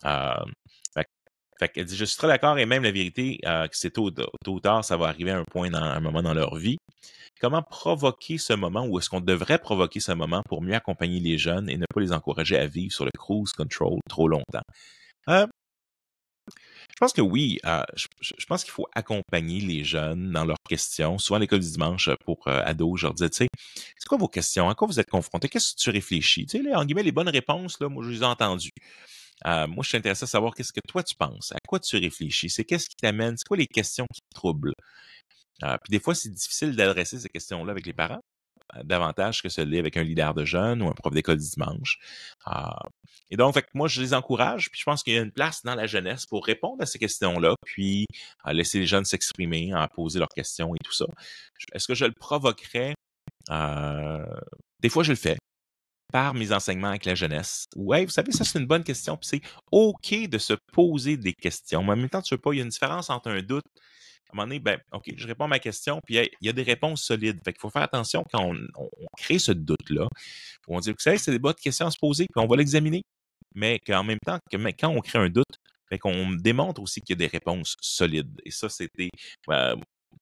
Euh, fait, je suis très d'accord et même la vérité euh, que c'est tôt, ou tard, ça va arriver à un point, dans, un moment dans leur vie. Comment provoquer ce moment ou est-ce qu'on devrait provoquer ce moment pour mieux accompagner les jeunes et ne pas les encourager à vivre sur le cruise control trop longtemps? Euh, je pense que oui, euh, je, pense qu'il faut accompagner les jeunes dans leurs questions. Souvent, à l'école du dimanche, euh, pour euh, ados, je leur disais, tu sais, c'est quoi vos questions? À quoi vous êtes confrontés? Qu'est-ce que tu réfléchis? Tu sais, en guillemets, les bonnes réponses, là, moi, je les ai entendues. moi, je suis intéressé à savoir qu'est-ce que toi, tu penses? À quoi tu réfléchis? C'est qu'est-ce qui t'amène? C'est quoi les questions qui te troublent? puis des fois, c'est difficile d'adresser ces questions-là avec les parents. Euh, davantage que ce l'est avec un leader de jeunes ou un prof d'école du dimanche. Ah, et donc, moi, je les encourage, puis je pense qu'il y a une place dans la jeunesse pour répondre à ces questions-là, puis laisser les jeunes s'exprimer, à poser leurs questions et tout ça. Est-ce que je le provoquerais? Euh, des fois, je le fais par mes enseignements avec la jeunesse. Oui, vous savez, ça, c'est une bonne question, puis c'est OK de se poser des questions, mais en même temps, tu ne veux pas, il y a une différence entre un doute à un moment donné, ben, OK, je réponds à ma question, puis il y a des réponses solides. Fait qu'il faut faire attention quand on, crée ce doute-là. On dit, que savez, c'est des bonnes questions à se poser, puis on va l'examiner. Mais qu'en même temps, quand on crée un doute, qu'on démontre aussi qu'il y a des réponses solides. Et ça, c'était, euh,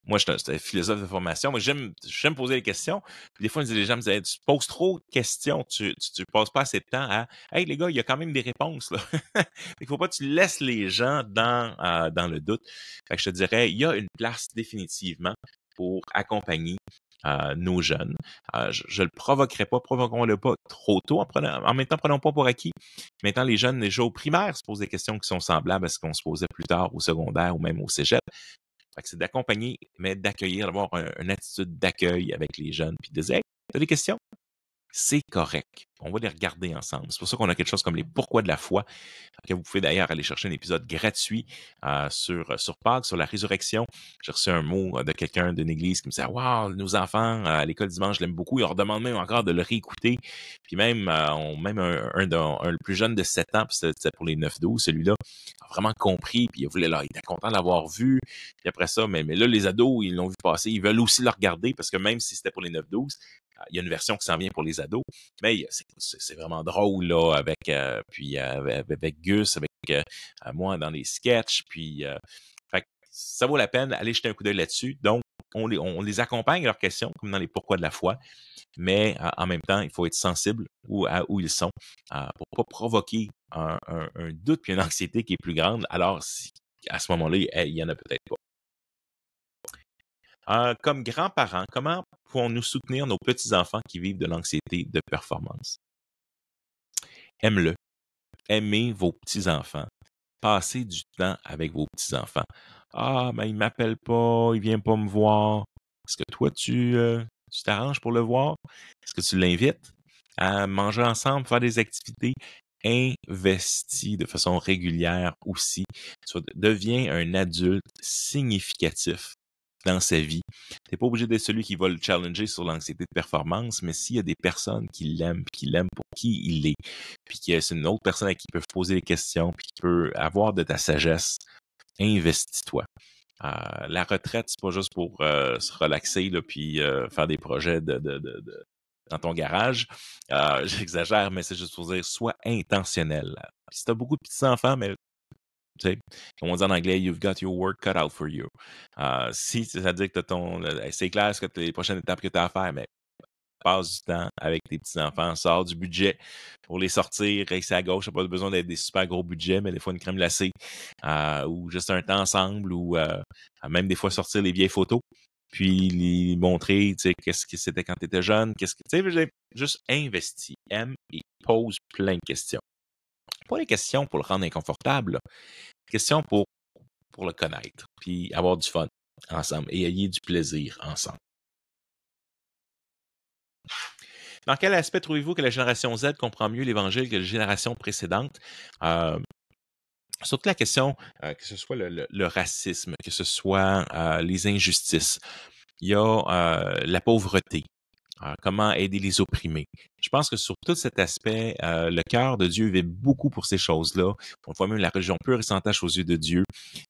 moi, je suis un philosophe de formation. mais j'aime poser des questions. des fois, les gens me disent « Tu poses trop de questions. Tu, ne passes pas assez de temps à Hey, les gars, il y a quand même des réponses. [laughs] Il il faut pas que tu laisses les gens dans, euh, le doute. je te dirais Il y a une place définitivement pour accompagner euh, nos jeunes. Euh, je ne le provoquerai pas, provoquons-le pas trop tôt en, en même temps, prenons pas pour acquis. Maintenant, les jeunes déjà au primaire se posent des questions qui sont semblables à ce qu'on se posait plus tard au secondaire ou même au cégep c'est d'accompagner, mais d'accueillir, d'avoir une attitude d'accueil avec les jeunes, puis des aides t'as des questions? c'est correct. On va les regarder ensemble. C'est pour ça qu'on a quelque chose comme les pourquoi de la foi, que vous pouvez d'ailleurs aller chercher un épisode gratuit euh, sur, euh, sur Pâques, sur la résurrection. J'ai reçu un mot euh, de quelqu'un d'une église qui me disait Waouh, nos enfants à l'école dimanche, je l'aime beaucoup. Ils leur demandent même encore de le réécouter. Puis même, même un, plus jeune de 7 ans, c'était pour les 9-12, celui-là, a vraiment compris. Puis il, là, il était content de l'avoir vu. Puis après ça, mais, mais là, les ados, ils l'ont vu passer. Ils veulent aussi le regarder parce que même si c'était pour les 9-12, il y a une version qui s'en vient pour les ados, mais c'est vraiment drôle, là, avec, euh, euh, avec, Gus, avec euh, moi dans les sketchs, puis ça vaut la peine, d'aller jeter un coup d'œil là-dessus. Donc, on les, accompagne à leurs questions, comme dans les pourquoi de la foi, mais en même temps, il faut être sensible où, à où ils sont pour ne pas provoquer un, doute puis une anxiété qui est plus grande. Alors, à ce moment-là, il y en a peut-être pas. Euh, comme grands-parents, comment pouvons-nous soutenir nos petits-enfants qui vivent de l'anxiété de performance? Aime-le. Aimez vos petits-enfants. Passez du temps avec vos petits-enfants. Ah, mais il ne m'appelle pas, il ne vient pas me voir. Est-ce que toi, euh, tu t'arranges pour le voir? Est-ce que tu l'invites à manger ensemble, faire des activités? Investis de façon régulière aussi. Tu deviens un adulte significatif dans sa vie. Tu pas obligé d'être celui qui va le challenger sur l'anxiété de performance, mais s'il y a des personnes qui l'aiment, puis qui l'aiment pour qui il est, puis que c'est une autre personne à qui peut poser des questions, puis qui peut avoir de ta sagesse, investis-toi. Euh, la retraite, c'est pas juste pour euh, se relaxer là, puis euh, faire des projets de, de, de, dans ton garage. [laughs] J'exagère, mais c'est juste pour dire sois intentionnel. Si tu as beaucoup de petits-enfants, mais comme on dit en anglais, you've got your work cut out for you. Ah, si ça dit que ton, c'est clair ce que les prochaines étapes que tu as à faire, mais passe du temps avec tes petits-enfants, sors du budget pour les sortir, rester à gauche, pas besoin d'être des super gros budgets, mais des fois une crème glacée ah, ou juste un temps ensemble ou euh, même des fois sortir les vieilles photos puis les montrer, qu'est-ce que c'était quand tu étais jeune, qu'est-ce que, tu sais, juste investi, aime et pose plein de questions pas les questions pour le rendre inconfortable, les questions pour, pour le connaître, puis avoir du fun ensemble et ayez du plaisir ensemble. Dans quel aspect trouvez-vous que la génération Z comprend mieux l'Évangile que la génération précédente? Sur euh, surtout la question, euh, que ce soit le, racisme, que ce soit euh, les injustices, il y a la pauvreté, Hein, comment aider les opprimés. Je pense que sur tout cet aspect, euh, le cœur de Dieu vit beaucoup pour ces choses-là. On voit même la religion pure et sans tâche aux yeux de Dieu.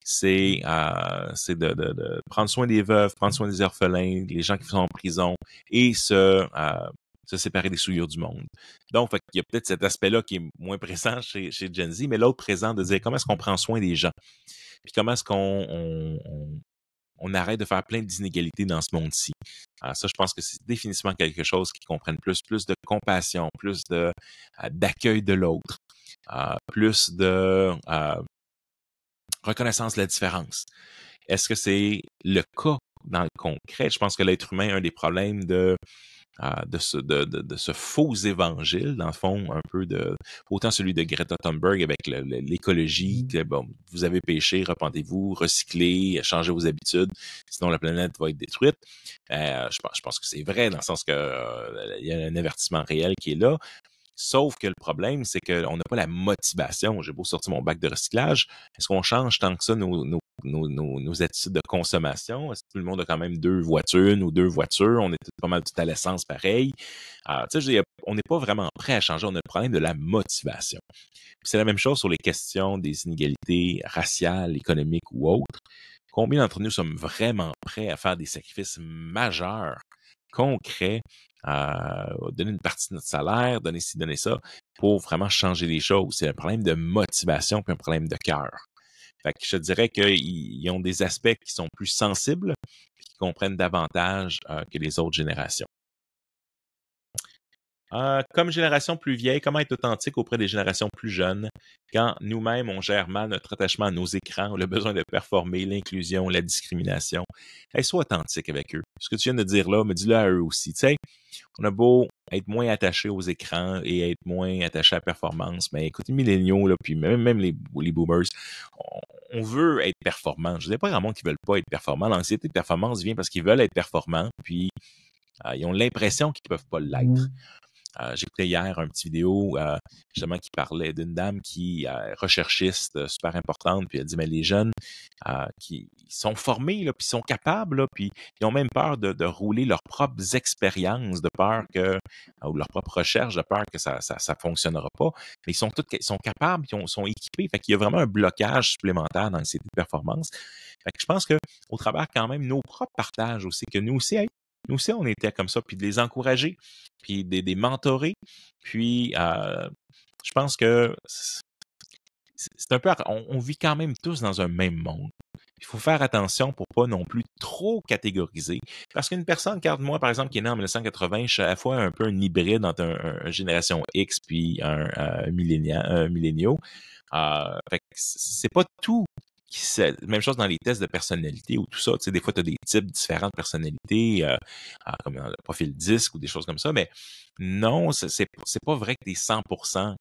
C'est mmh. euh, de, prendre soin des veuves, prendre soin des orphelins, les gens qui sont en prison et se, euh, se séparer des souillures du monde. Donc, il y a peut-être cet aspect-là qui est moins présent [laughs] chez, chez Gen Z, mais l'autre présent de dire comment est-ce qu'on prend soin des gens puis comment est-ce qu'on on arrête de faire plein d'inégalités dans ce monde-ci. Ah, ça, je pense que c'est définitivement quelque chose qui comprenne plus, plus de compassion, plus ah, d'accueil de l'autre, ah, plus de reconnaissance de la différence. Est-ce que c'est le cas dans le concret? Je pense que l'être humain, un des problèmes de de, ce, de, ce, faux évangile, dans le fond, un peu de. Autant celui de Greta Thunberg avec l'écologie, mmh. bon, vous avez péché, repentez-vous, recyclez, changez vos habitudes, sinon la planète va être détruite. Euh, je, pense, que c'est vrai, dans le sens qu'il euh, il y a un avertissement réel qui est là. Sauf que le problème, c'est qu'on n'a pas la motivation. J'ai beau sortir mon bac de recyclage. Est-ce qu'on change tant que ça nos, nos, attitudes de consommation? Est-ce que tout le monde a quand même deux voitures, une ou deux voitures? On est pas mal tout à l'essence pareil. Alors, ah, on n'est pas vraiment prêt à changer. On a le problème de la motivation. C'est la même chose sur les questions des inégalités raciales, économiques ou autres. Combien d'entre nous sommes vraiment prêts à faire des sacrifices majeurs concret, donner une partie de notre salaire, donner ci, donner ça, pour vraiment changer les choses. C'est un problème de motivation puis un problème de cœur. Fait que je dirais qu'ils ont des aspects qui sont plus sensibles qui comprennent davantage euh, que les autres générations. Euh, comme génération plus vieille, comment être authentique auprès des générations plus jeunes quand nous-mêmes, on gère mal notre attachement à nos écrans, le besoin de performer, l'inclusion, la discrimination. Hey, sois authentique avec eux. Ce que tu viens de dire là, me dis-le à eux aussi. Tu sais, on a beau être moins attaché aux écrans et être moins attaché à la performance, mais écoute, les milléniaux, là, puis même, même les, les boomers, on, veut être performant. Je ne dis pas vraiment qu'ils qui ne veulent pas être performant. L'anxiété de performance vient parce qu'ils veulent être performants, puis ah, ils ont l'impression qu'ils ne peuvent pas l'être. Mmh. Euh, j'écoutais hier un petit vidéo euh, justement qui parlait d'une dame qui euh, est recherchiste super importante, puis elle dit mais les jeunes qui sont formés là, puis sont capables, là, puis ils ont même peur de, rouler leurs propres expériences, de peur que ou leurs propres recherches, de peur que ça ça, fonctionnera pas. ils sont tous ils sont capables, ils sont équipés, fait qu'il y a vraiment un blocage supplémentaire dans ces performances. Fait que je pense que au travers quand même nos propres partages aussi, que nous aussi, nous aussi, on était comme ça, puis de les encourager, puis de les mentorer, Puis, euh, je pense que c'est un peu. On, vit quand même tous dans un même monde. Il faut faire attention pour pas non plus trop catégoriser. Parce qu'une personne, comme moi, par exemple, qui est née en 1980, je suis à la fois un peu un hybride entre un, génération X puis un, euh, un milléniaux. Euh, c'est pas tout qui même chose dans les tests de personnalité ou tout ça. Tu sais, des fois, tu as des types différents personnalités, euh, ah, comme dans le profil disque ou des choses comme ça, mais non, c'est pas vrai que tu es 100%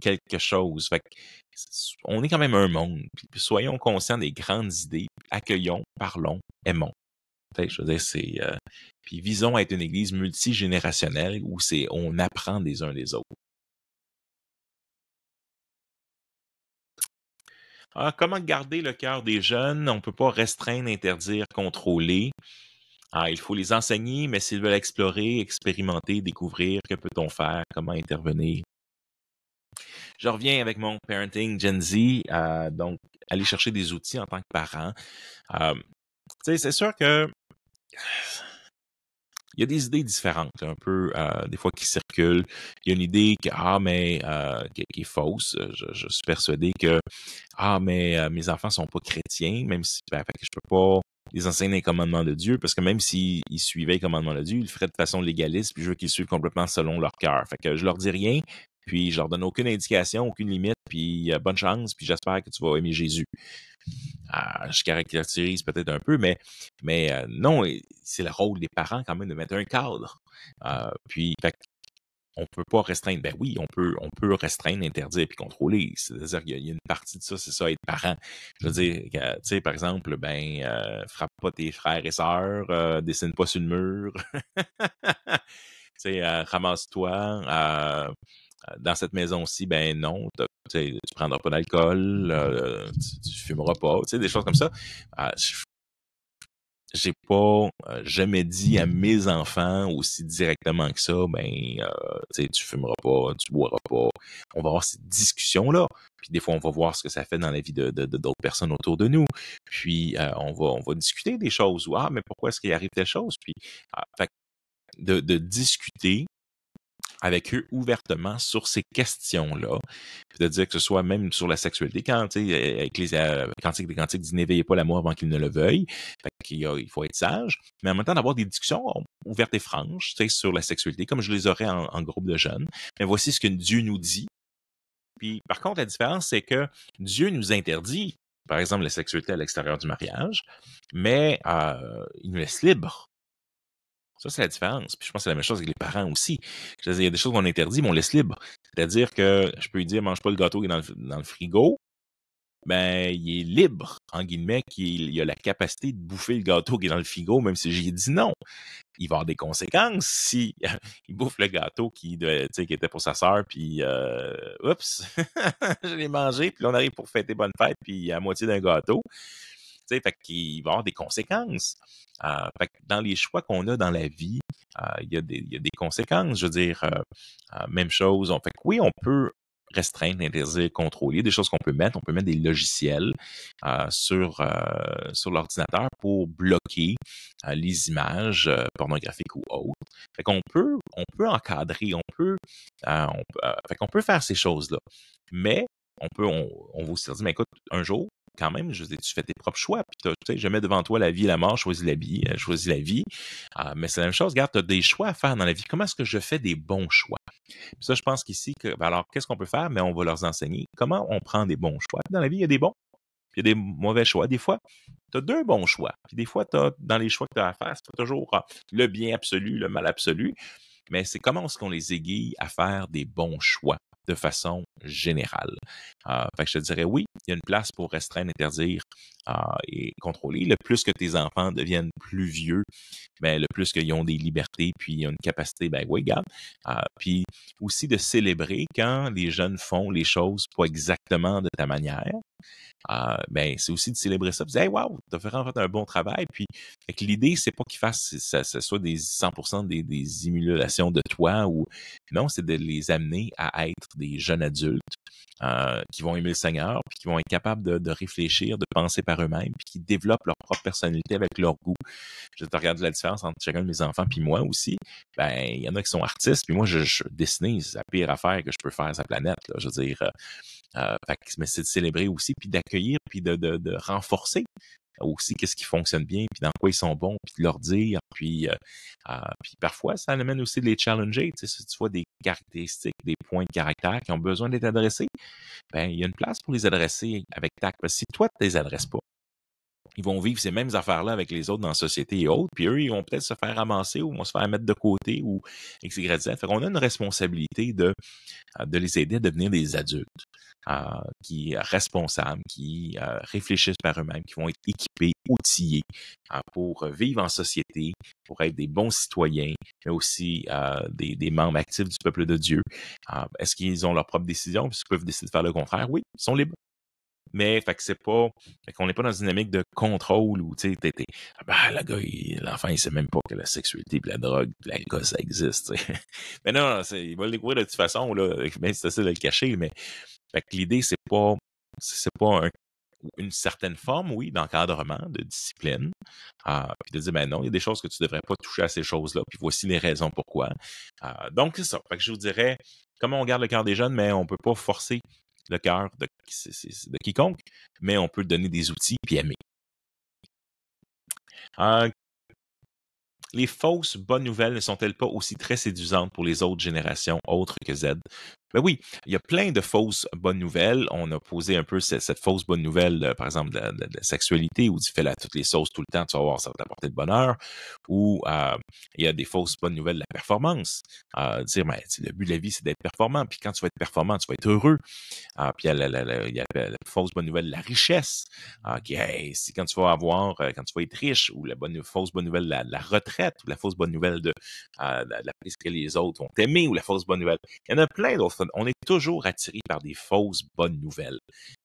quelque chose. on est quand même un monde. soyons conscients des grandes idées, accueillons, parlons, aimons. Je veux dire, c'est. Euh, puis visons à être une église multigénérationnelle où c'est on apprend des uns des autres. Ah, comment garder le cœur des jeunes? On ne peut pas restreindre, interdire, contrôler. Ah, il faut les enseigner, mais s'ils veulent explorer, expérimenter, découvrir, que peut-on faire, comment intervenir? Je reviens avec mon parenting Gen Z, euh, donc aller chercher des outils en tant que parent. Euh, c'est sûr que il y a des idées différentes, un peu, euh, des fois, qui circulent. Il y a une idée que, ah, mais, euh, qui, est fausse. Je, suis persuadé que, ah, mais euh, mes enfants ne sont pas chrétiens, même si, ben, fait je peux pas les enseigner les commandements de Dieu, parce que même s'ils suivaient les commandements de Dieu, ils le feraient de façon légaliste, puis je veux qu'ils suivent complètement selon leur cœur. Fait que je leur dis rien, puis je leur donne aucune indication, aucune limite. Puis euh, bonne chance. Puis j'espère que tu vas aimer Jésus. Euh, je caractérise peut-être un peu, mais, mais euh, non, c'est le rôle des parents quand même de mettre un cadre. puis fait, on peut pas restreindre. Ben oui, on peut, on peut restreindre, interdire puis contrôler. C'est-à-dire qu'il y, a une partie de ça, c'est ça, être parent. Je veux dire, tu sais, par exemple, ben, frappe pas tes frères et sœurs, dessine pas sur le mur, [laughs] tu sais, ramasse-toi, dans cette maison-ci, ben non, tu prendras pas d'alcool, euh, tu, fumeras pas, tu sais, des choses comme ça. Ah, j'ai pas euh, jamais dit à mes enfants aussi directement que ça, ben, euh, tu sais, fumeras pas, tu boiras pas. On va avoir cette discussion-là. Puis des fois, on va voir ce que ça fait dans la vie de d'autres personnes autour de nous. Puis on, va, on va discuter des choses. Ah, mais pourquoi est-ce qu'il arrive telle chose? Puis, ah, de discuter, avec eux ouvertement sur ces questions-là. De dire que ce soit même sur la sexualité, quand euh, avec les euh, cantiques des cantiques dit n'éveillez pas l'amour avant qu'il ne le veuille. Fait qu'il y a, il faut être sage. Mais en même temps, d'avoir des discussions ouvertes et franches sur la sexualité, comme je les aurais en, en groupe de jeunes. Mais voici ce que Dieu nous dit. Puis, par contre, la différence, c'est que Dieu nous interdit par exemple la sexualité à l'extérieur du mariage, mais euh, il nous laisse libre ça, c'est la différence. Puis je pense que c'est la même chose avec les parents aussi. Je il y a des choses qu'on interdit, mais on laisse libre. C'est-à-dire que je peux lui dire, mange pas le gâteau qui est dans le, frigo. Ben, il est libre, en guillemets, qu'il il a la capacité de bouffer le gâteau qui est dans le frigo, même si j'ai dit non. Il va avoir des conséquences si [laughs] il bouffe le gâteau qui, était pour sa sœur, puis euh, oups, [laughs] je l'ai mangé, puis on arrive pour fêter bonne fête, puis à moitié d'un gâteau. T'sais, fait qu'il va y avoir des conséquences. Euh, dans les choix qu'on a dans la vie, euh, il y, a des conséquences. Je veux dire, euh, même chose. fait oui, on peut restreindre, interdire, contrôler, des choses qu'on peut mettre. On peut mettre des logiciels sur, sur l'ordinateur pour bloquer les images pornographiques ou autres. Fait qu'on peut, on peut encadrer, on peut, qu'on peut faire ces choses-là. Mais on peut, on, on aussi dire, mais écoute, un jour, quand même, tu fais tes propres choix. Puis tu sais, je mets devant toi la vie et la mort, choisis la vie, euh, choisis la vie. Ah, mais c'est la même chose, regarde, tu as des choix à faire dans la vie. Comment est-ce que je fais des bons choix? Puis ça, je pense qu'ici, que, ben alors, qu'est-ce qu'on peut faire? Mais ben, on va leur enseigner comment on prend des bons choix. Dans la vie, il y a des bons, puis il y a des mauvais choix. Des fois, tu as deux bons choix. Puis des fois, dans les choix que tu as à faire, c'est toujours ah, le bien absolu, le mal absolu. Mais c'est comment est-ce qu'on les aiguille à faire des bons choix de façon générale. Euh, fait je te dirais oui, il y a une place pour restreindre, interdire euh, et contrôler. Le plus que tes enfants deviennent plus vieux, mais ben, le plus qu'ils ont des libertés, puis ils ont une capacité, ben oui, gars. Euh, puis aussi de célébrer quand les jeunes font les choses pas exactement de ta manière. Euh, ben, c'est aussi de célébrer ça. De dire, wow, t'as en fait un bon travail. Puis, l'idée, c'est pas qu'ils fassent, ça, soit des 100% des, des, émulations de toi ou, non, c'est de les amener à être des jeunes adultes euh, qui vont aimer le Seigneur, puis qui vont être capables de, réfléchir, de penser par eux-mêmes, puis qui développent leur propre personnalité avec leur goût. Je regarde la différence entre chacun de mes enfants puis moi aussi. Ben, il y en a qui sont artistes, puis moi, je, je c'est la pire affaire que je peux faire à sa planète. je veux dire, euh, euh, mais c'est de célébrer aussi, puis d'accueillir, puis de renforcer aussi qu'est-ce qui fonctionne bien, puis dans quoi ils sont bons, puis de leur dire. Puis, euh, ah, puis parfois, ça amène aussi de les challenger. Tu sais, si tu vois des caractéristiques, des points de caractère qui ont besoin d'être adressés, ben, il y a une place pour les adresser avec tact. Parce que si toi, tu les adresses pas, ils vont vivre ces mêmes affaires-là avec les autres dans la société et autres. Puis eux, ils vont peut-être se faire ramasser ou vont se faire mettre de côté ou etc. Fait qu'on a une responsabilité de, euh, de les aider à devenir des adultes qui euh, qui responsables, qui euh, réfléchissent par eux-mêmes, qui vont être équipés, outillés pour vivre en société, pour être des bons citoyens, mais aussi des, membres actifs du peuple de Dieu. Est-ce qu'ils ont leur propre décisions? Est-ce peuvent décider de faire le contraire? Oui, ils sont libres mais fait que c'est pas, qu'on n'est pas dans une dynamique de contrôle où, tu sais, t'es, ah, bah, le gars, l'enfant, il sait même pas que la sexualité, puis la drogue, la l'alcool, ça existe, [laughs] Mais non, c'est, il va le découvrir de toute façon, là, ben, c'est facile de le cacher, mais, que l'idée, c'est pas, c'est pas une certaine forme, oui, d'encadrement, de discipline, euh, puis de dire, ben non, il y a des choses que tu ne devrais pas toucher à ces choses-là, puis voici les raisons pourquoi. Ah, donc, c'est ça. Fait que je vous dirais, comment on garde le cœur des jeunes, mais on ne peut pas forcer le cœur de, quiconque, mais on peut donner des outils puis aimer. Euh, les fausses bonnes nouvelles ne sont-elles pas aussi très séduisantes pour les autres générations autres que Z? Ben oui, il y a plein de fausses bonnes nouvelles. On a posé un peu cette, fausse bonne nouvelle, par exemple, de, la sexualité, où tu fais la toutes les sauces tout le temps, tu vas voir, ça va t'apporter le bonheur. Ou euh, il y a des fausses bonnes nouvelles de la performance. Euh, dire, mais le but de la vie, c'est d'être performant. Puis quand tu vas être performant, tu vas être heureux. Ah, puis il y a la, fausse bonne nouvelle de la richesse. Ah, quand tu vas avoir, euh, quand tu vas être riche, ou la bonne, fausse bonne nouvelle de la, retraite, ou la fausse bonne nouvelle de, la, place que les autres vont t'aimer, ou la fausse bonne nouvelle. Il y en a plein d'autres on est toujours attiré par des fausses bonnes nouvelles.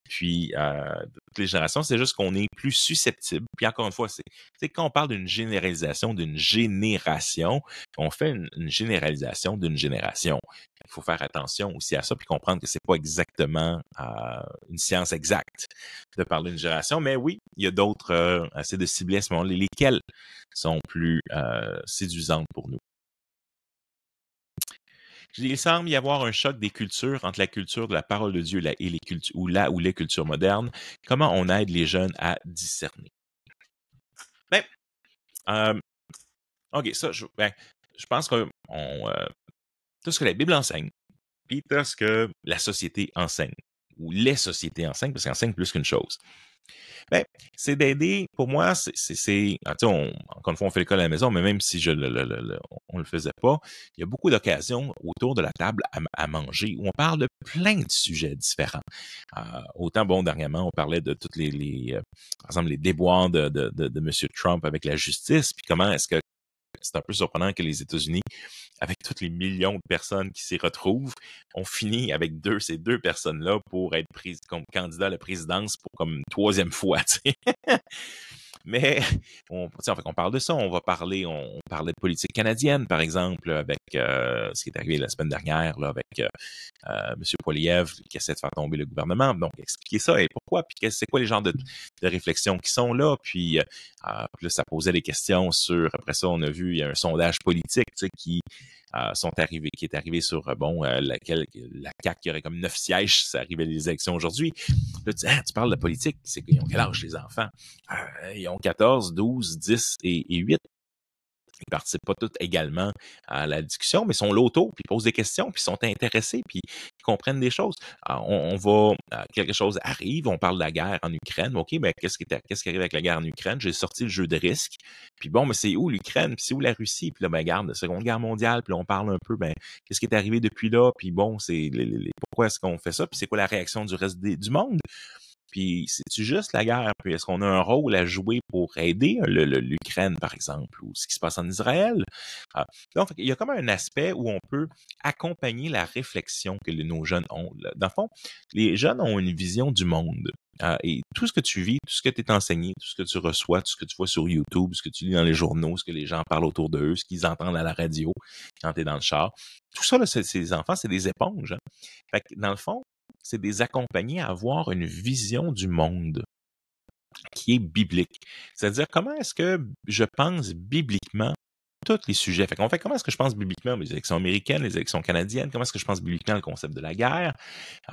Puis, euh, toutes les générations, c'est juste qu'on est plus susceptible. Puis, encore une fois, c'est quand on parle d'une généralisation, d'une génération, on fait une, généralisation d'une génération. Il faut faire attention aussi à ça, puis comprendre que c'est pas exactement euh, une science exacte de parler d'une génération. Mais oui, il y a d'autres, euh, assez de cibler à lesquelles sont plus séduisantes pour nous il semble y avoir un choc des cultures entre la culture de la parole de Dieu et les cultures, ou la ou les cultures modernes. Comment on aide les jeunes à discerner? Ben, OK, ça, je, ben, pense que euh, tout ce que la Bible enseigne, puis tout ce que la société enseigne, ou les sociétés enseignent, parce enseignent plus qu'une chose. Ben, c'est d'aider, pour moi, c'est. Ah, encore une fois, on fait l'école à la maison, mais même si je on ne le faisait pas, il y a beaucoup d'occasions autour de la table à, manger où on parle de plein de sujets différents. Euh, autant, bon, dernièrement, on parlait de toutes les. Euh, par exemple, les déboires de, de, de, de M. Trump avec la justice, puis comment est-ce que c'est un peu surprenant que les États-Unis, avec toutes les millions de personnes qui s'y retrouvent, ont fini avec deux, ces deux personnes-là pour être prises comme candidat à la présidence pour comme une troisième fois. Mais [laughs] on, en fait, on parle de ça, on va parler, on, parlait de politique canadienne, par exemple, avec euh, ce qui est arrivé la semaine dernière là, avec euh, euh, M. Poiliev qui essaie de faire tomber le gouvernement. Donc, expliquer ça et pourquoi, puis c'est quoi les genres de, réflexions qui sont là. Puis, ah, ça posait des questions sur, après ça, on a vu, il y a un sondage politique qui euh, sont arrivés, qui est arrivé sur, euh, bon, laquelle, euh, la CAQ qui aurait comme neuf sièges si ça arrivait les élections aujourd'hui. Là, hein, tu, parles de politique, c'est qu'ils ont quel âge les enfants? ils ont 14, 12, 10 et, et 8 ils participent pas tous également à la discussion, mais sont l'auto, puis ils posent des questions, puis sont intéressés, puis ils comprennent des choses. Ah, on, va, ah, quelque chose arrive, on parle de la guerre en Ukraine, OK, mais qu'est-ce qui, qu'est-ce qui arrive avec la guerre en Ukraine? J'ai sorti le jeu de risque, puis bon, mais c'est où l'Ukraine, puis c'est où la Russie, puis là, ben, garde la Seconde Guerre mondiale, puis on parle un peu, ben, qu'est-ce qui est arrivé depuis là, puis bon, c'est, pourquoi est-ce qu'on fait ça, puis c'est quoi la réaction du reste du monde? Puis c'est-tu juste la guerre? Puis est-ce qu'on a un rôle à jouer pour aider euh, l'Ukraine, par exemple, ou ce qui se passe en Israël? Ah, donc, il y a comme un aspect où on peut accompagner la réflexion que nos jeunes ont. Dans le fond, les jeunes ont une vision du monde. Ah, et tout ce que tu vis, tout ce que tu es enseigné, tout ce que tu reçois, tout ce que tu vois sur YouTube, ce que tu lis dans les journaux, ce que les gens parlent autour d'eux, ce qu'ils entendent à la radio quand tu es dans le char, tout ça, là, ces enfants, c'est des éponges. Hein. Fait que, dans le fond, c'est de les accompagner à avoir une vision du monde qui est biblique. C'est-à-dire, comment est-ce que je pense bibliquement tous les sujets. Fait qu'on fait comment est-ce que je pense bibliquement les élections américaines, les élections canadiennes, comment est-ce que je pense bibliquement le concept de la guerre,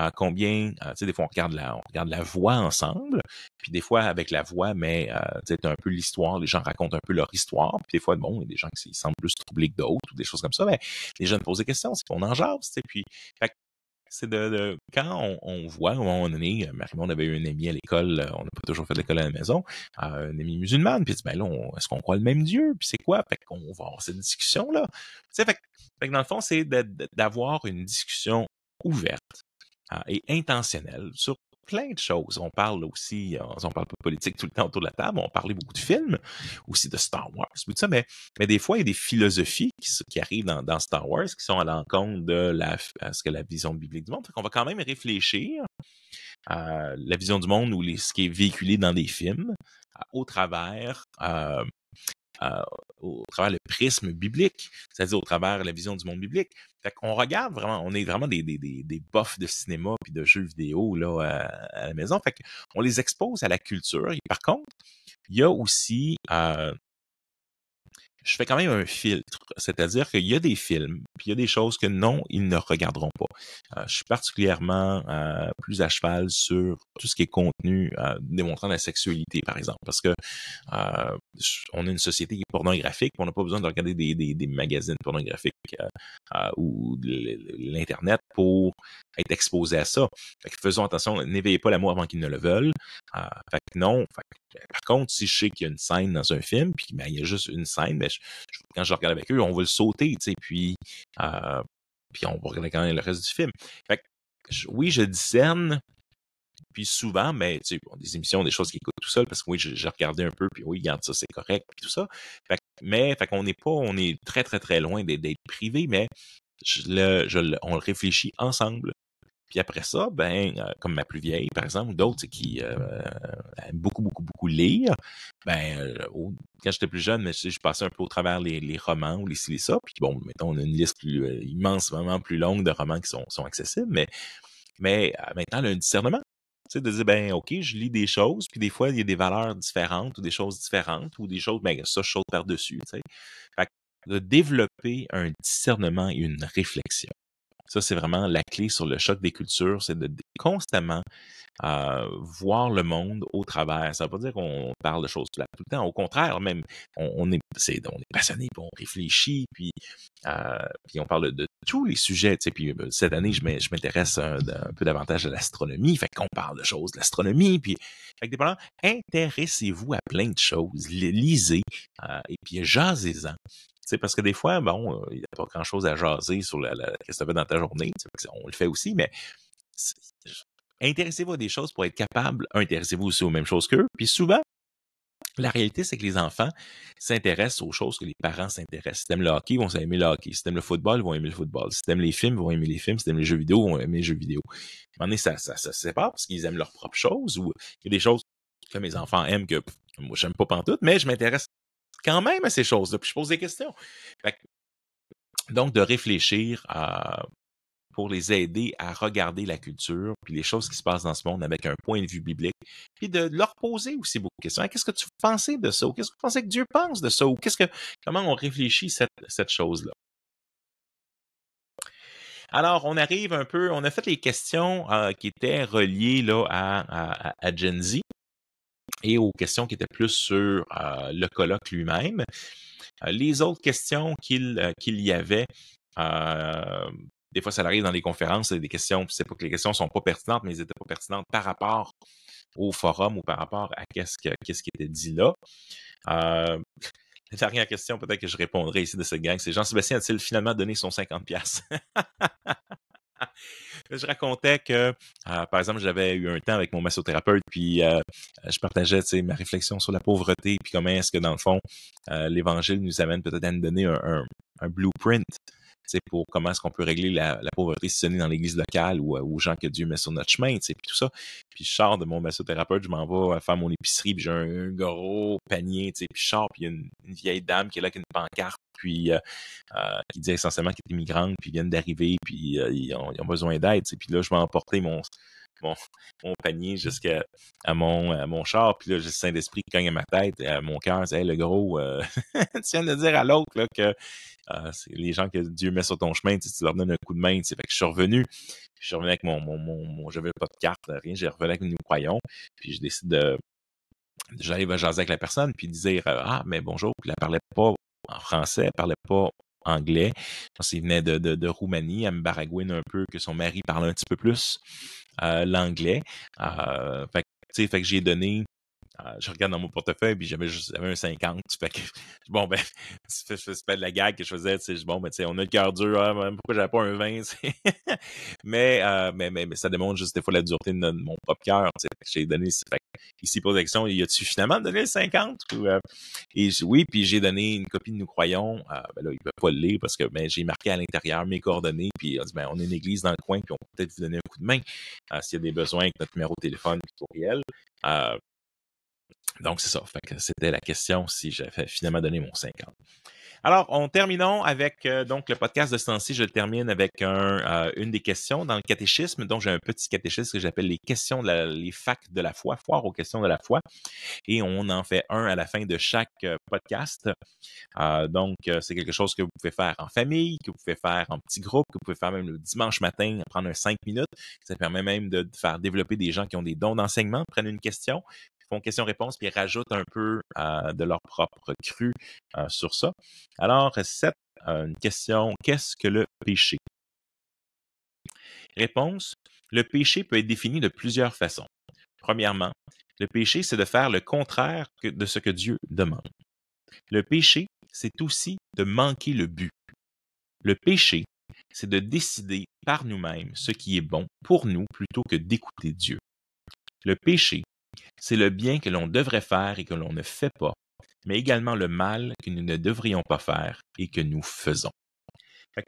euh, combien, euh, tu sais, des fois on regarde la, voix ensemble, puis des fois avec la voix, mais c'est euh, tu un peu l'histoire, les gens racontent un peu leur histoire, puis des fois, bon, il y a des gens qui semblent plus troublés que d'autres ou des choses comme ça, mais les gens posent des questions, c'est qu'on en jase, tu sais, puis c'est de, quand on, voit, à un moment donné, euh, Marie-Monde avait eu un ami à l'école, euh, on n'a pas toujours fait l'école à la maison, euh, un ami musulman musulmane, puis ben là, est-ce qu'on croit le même Dieu, puis c'est quoi? Fait qu'on va avoir cette discussion-là. Fait, fait, que dans le fond, c'est d'avoir une discussion ouverte hein, et intentionnelle sur plein de choses. On parle aussi, euh, on parle pas politique tout le temps autour de la table, on parlait beaucoup de films, aussi de Star Wars, tout ça, mais, des fois, il y a des philosophies qui, arrivent dans, Star Wars qui sont à l'encontre de la, ce que la vision biblique du monde. Fait qu'on va quand même réfléchir à la vision du monde ou ce qui est véhiculé dans des films au travers euh, euh, au, travers le prisme biblique, c'est-à-dire au travers la vision du monde biblique. Fait qu'on regarde vraiment, on est vraiment des, des, des, des de cinéma puis de jeux vidéo là, à, la maison. Fait qu'on les expose à la culture. Et par contre, il y a aussi euh, je fais quand même un filtre. C'est-à-dire qu'il y a des films, puis il y a des choses que non, ils ne regarderont pas. Euh, je suis particulièrement euh, plus à cheval sur tout ce qui est contenu euh, démontrant la sexualité, par exemple, parce que on a une société qui est pornographique, on n'a pas besoin de regarder des, des, magazines pornographiques ou l'Internet pour être exposé à ça. faisons attention, n'éveillez pas l'amour avant qu'ils ne le veulent. fait que non, fait par contre, si je sais qu'il y a une scène dans un film, puis ben, il y a juste une scène, mais ben, quand je regarde avec eux, on va le sauter, tu sais, puis, euh, puis on va regarder quand même le reste du film. Fait que, oui, je discerne, puis souvent, mais tu des émissions, des choses qui écoutent tout seul, parce que oui, j'ai regardé un peu, puis oui, regarde ça, c'est correct, puis tout ça. mais, fait qu'on n'est pas, on est très, très, très loin d'être privé, mais on réfléchit ensemble. Puis après ça, ben, euh, comme ma plus vieille, par exemple, ou d'autres qui euh, euh, aiment beaucoup, beaucoup, beaucoup lire, ben, quand j'étais plus jeune, je, je, passais un peu au travers les, romans ou les ci, Puis bon, mettons, on a une liste immense vraiment plus longue de romans qui sont, accessibles, mais, mais maintenant, le discernement. Tu sais, de dire, ben, OK, je lis des choses, puis des fois, il y a des valeurs différentes ou des choses différentes ou des choses, ben, ça, je saute par-dessus, tu sais. Fait que de développer un discernement et une réflexion. Ça, c'est vraiment la clé sur le choc des cultures, c'est de constamment voir le monde au travers. Ça ne veut pas dire qu'on parle de choses tout le temps. Au contraire, même, on, est, passionné, puis on réfléchit, puis, on parle de, tous les sujets. puis cette année, je m'intéresse un, peu davantage à l'astronomie. Fait qu'on parle de choses, de l'astronomie. Puis, fait que intéressez-vous à plein de choses. Lisez et puis jasez-en parce que des fois, bon, euh, il n'y a pas grand-chose à jaser sur la, ce que tu fait dans ta journée. On le fait aussi, mais intéressez-vous à des choses pour être capable. Intéressez-vous aussi aux mêmes choses qu'eux. Puis souvent, la réalité, c'est que les enfants s'intéressent aux choses que les parents s'intéressent. Si t'aimes le hockey, ils vont aimer le hockey. Si t'aimes le football, ils vont aimer le football. Si t'aimes les films, ils vont aimer les films. Si t'aimes les jeux vidéo, ils vont aimer les jeux vidéo. À un moment ça, se sépare parce qu'ils aiment leurs propres choses ou il y a des choses que mes enfants aiment que moi, j'aime pas pantoute, mais je m'intéresse quand même à ces choses-là, puis je pose des questions. donc, de réfléchir pour les aider à regarder la culture, puis les choses qui se passent dans ce monde avec un point de vue biblique, puis de leur poser aussi beaucoup de questions. Hein, qu'est-ce que tu pensais de ça? qu'est-ce que tu pensais que Dieu pense de ça? Ou qu'est-ce que, comment on réfléchit cette, cette chose-là? Alors, on arrive un peu, on a fait les questions euh, qui étaient reliées là, à Gen Z et aux questions qui étaient plus sur euh, le colloque lui-même. Euh, les autres questions qu'il euh, y avait, des fois, ça arrive dans les conférences, des questions, c'est pas que les questions ne sont pas pertinentes, mais elles étaient pas pertinentes par rapport au forum ou par rapport à qu'est-ce, qu'est-ce qui était dit là. la dernière question, peut-être que je répondrai ici de cette gang, c'est Jean-Sébastien a-t-il finalement donné son 50$? [laughs] je racontais que, euh, par exemple, j'avais eu un temps avec mon massothérapeute, puis euh, euh, je partageais ma réflexion sur la pauvreté, puis comment est-ce que, dans le fond, l'Évangile nous amène peut-être à nous donner un, un blueprint pour comment est-ce qu'on peut régler la, pauvreté si ce n'est dans l'église locale ou aux euh, gens que Dieu met sur notre chemin, puis tout ça. Puis je de mon massothérapeute, je m'en vais euh, faire mon épicerie, puis j'ai un, gros panier, puis je puis il y a une, vieille dame qui est là avec une pancarte, puis euh, qui dit essentiellement qu'elle est migrante, puis ils viennent d'arriver, puis ils ont, ils, ont, besoin d'aide, puis là, je vais emporter mon mon, panier jusqu'à à mon, à mon char. Puis là, j'ai le Saint-Esprit qui cogne à ma tête, à mon cœur, c'est le gros, euh, [laughs] tu viens de dire à l'autre que ah, les gens que Dieu met sur ton chemin, tu, leur donnes un coup de main. c'est Fait que je suis revenu. Je suis revenu avec mon, mon, mon, pas de carte, rien. J'ai revenu avec nous croyons. Puis je décide de. J'arrive à jaser avec la personne, puis de dire euh, Ah, mais bonjour. Puis elle parlait pas en français, elle parlait pas anglais. Je pense qu'il venait de, de, de Roumanie, à Mbaragouine, un peu, que son mari parle un petit peu plus euh, l'anglais. Euh, fait, fait que j'ai donné ah, je regarde dans mon portefeuille, puis j'avais juste un 50. [laughs] bon, ben, pas [laughs] de la gague que je faisais. bon, ben, on a le cœur dur. Hein, pourquoi j'avais pas un 20? [laughs] Euh, mais, mais, ça démontre juste des fois la dureté de, mon pop cœur. J'ai donné, ici, pour l'action, il y a-tu finalement donné le 50? Euh, et oui, puis j'ai donné une copie de Nous Croyons. Euh, ben là, il peut pas le lire parce que ben, j'ai marqué à l'intérieur mes coordonnées. Puis on dit, ben, on est une église dans le coin, puis on peut peut-être vous donner un coup de main s'il y a des besoins avec notre numéro de téléphone et donc, c'est ça. c'était la question si j'avais finalement donné mon 50. Alors, on terminons avec euh, donc le podcast de ce temps Je termine avec euh, une des questions dans le catéchisme. Donc, j'ai un petit catéchisme que j'appelle les questions de les facs de la foi, foire aux questions de la foi. Et on en fait un à la fin de chaque euh, podcast. donc, c'est quelque chose que vous pouvez faire en famille, que vous pouvez faire en petit groupe, que vous pouvez faire même le dimanche matin, prendre un cinq minutes. Ça permet même de faire développer des gens qui ont des dons d'enseignement, prennent une question, font question-réponse puis rajoutent un peu euh, de leur propre cru euh, sur ça. Alors, cette euh, une question, qu'est-ce que le péché? Réponse, le péché peut être défini de plusieurs façons. Premièrement, le péché, c'est de faire le contraire de ce que Dieu demande. Le péché, c'est aussi de manquer le but. Le péché, c'est de décider par nous-mêmes ce qui est bon pour nous plutôt que d'écouter Dieu. Le péché, c'est le bien que l'on devrait faire et que l'on ne fait pas, mais également le mal que nous ne devrions pas faire et que nous faisons.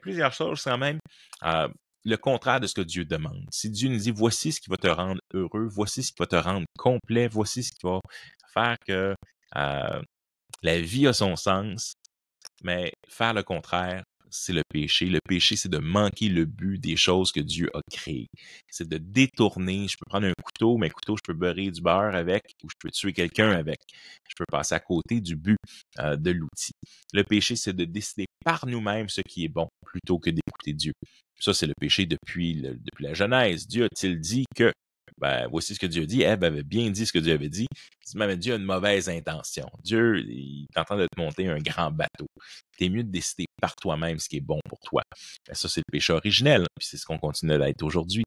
plusieurs choses quand même. Ah, le contraire de ce que Dieu demande. Si Dieu nous dit voici ce qui va te rendre heureux, voici ce qui va te rendre complet, voici ce qui va faire que ah, la vie a son sens, mais faire le contraire, c'est le péché. Le péché, c'est de manquer le but des choses que Dieu a créées. C'est de détourner. Je peux prendre un couteau, mais un couteau, je peux beurrer du beurre avec ou je peux tuer quelqu'un avec. Je peux passer à côté du but euh, de l'outil. Le péché, c'est de décider par nous-mêmes ce qui est bon plutôt que d'écouter Dieu. Ça, c'est le péché depuis, depuis la Genèse. Dieu a-t-il dit que ben, voici ce que Dieu dit. Ève avait bien dit ce que Dieu avait dit. Il dit, Dieu a une mauvaise intention. Dieu, il est en de te monter un grand bateau. T'es mieux de décider par toi-même ce qui est bon pour toi. Ben, ça, c'est le péché originel. Hein, puis c'est ce qu'on continue d'être aujourd'hui.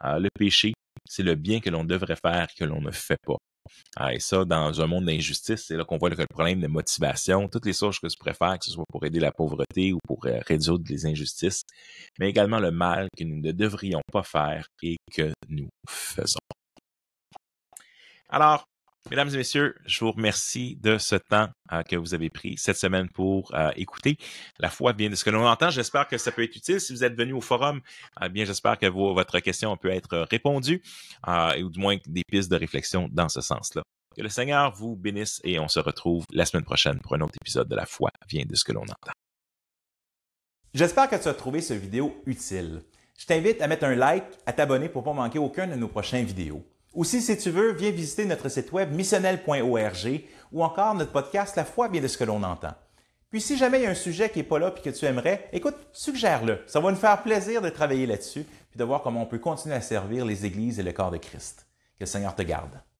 Ah, le péché, c'est le bien que l'on devrait faire que l'on ne fait pas. Ah, et ça, dans un monde d'injustice, c'est là qu'on voit le, problème de motivation, toutes les sources que tu préfères, que ce soit pour aider la pauvreté ou pour euh, réduire les injustices, mais également le mal que nous ne devrions pas faire et que nous faisons. Alors, Mesdames et messieurs, je vous remercie de ce temps euh, que vous avez pris cette semaine pour euh, écouter la foi vient de ce que l'on entend. J'espère que ça peut être utile. Si vous êtes venu au forum, eh bien j'espère que votre question peut être euh, répondue ou du moins des pistes de réflexion dans ce sens-là. Que le Seigneur vous bénisse et on se retrouve la semaine prochaine pour un autre épisode de La foi vient de ce que l'on entend. J'espère que tu as trouvé cette vidéo utile. Je t'invite à mettre un like, à t'abonner pour ne pas manquer aucune de nos prochaines vidéos. Aussi, si tu veux, viens visiter notre site web missionnel.org ou encore notre podcast La foi vient de ce que l'on entend. Puis si jamais il y a un sujet qui n'est pas là puis que tu aimerais, écoute, suggère-le. Ça va nous faire plaisir de travailler là-dessus puis de voir comment on peut continuer à servir les églises et le corps de Christ. Que le Seigneur te garde.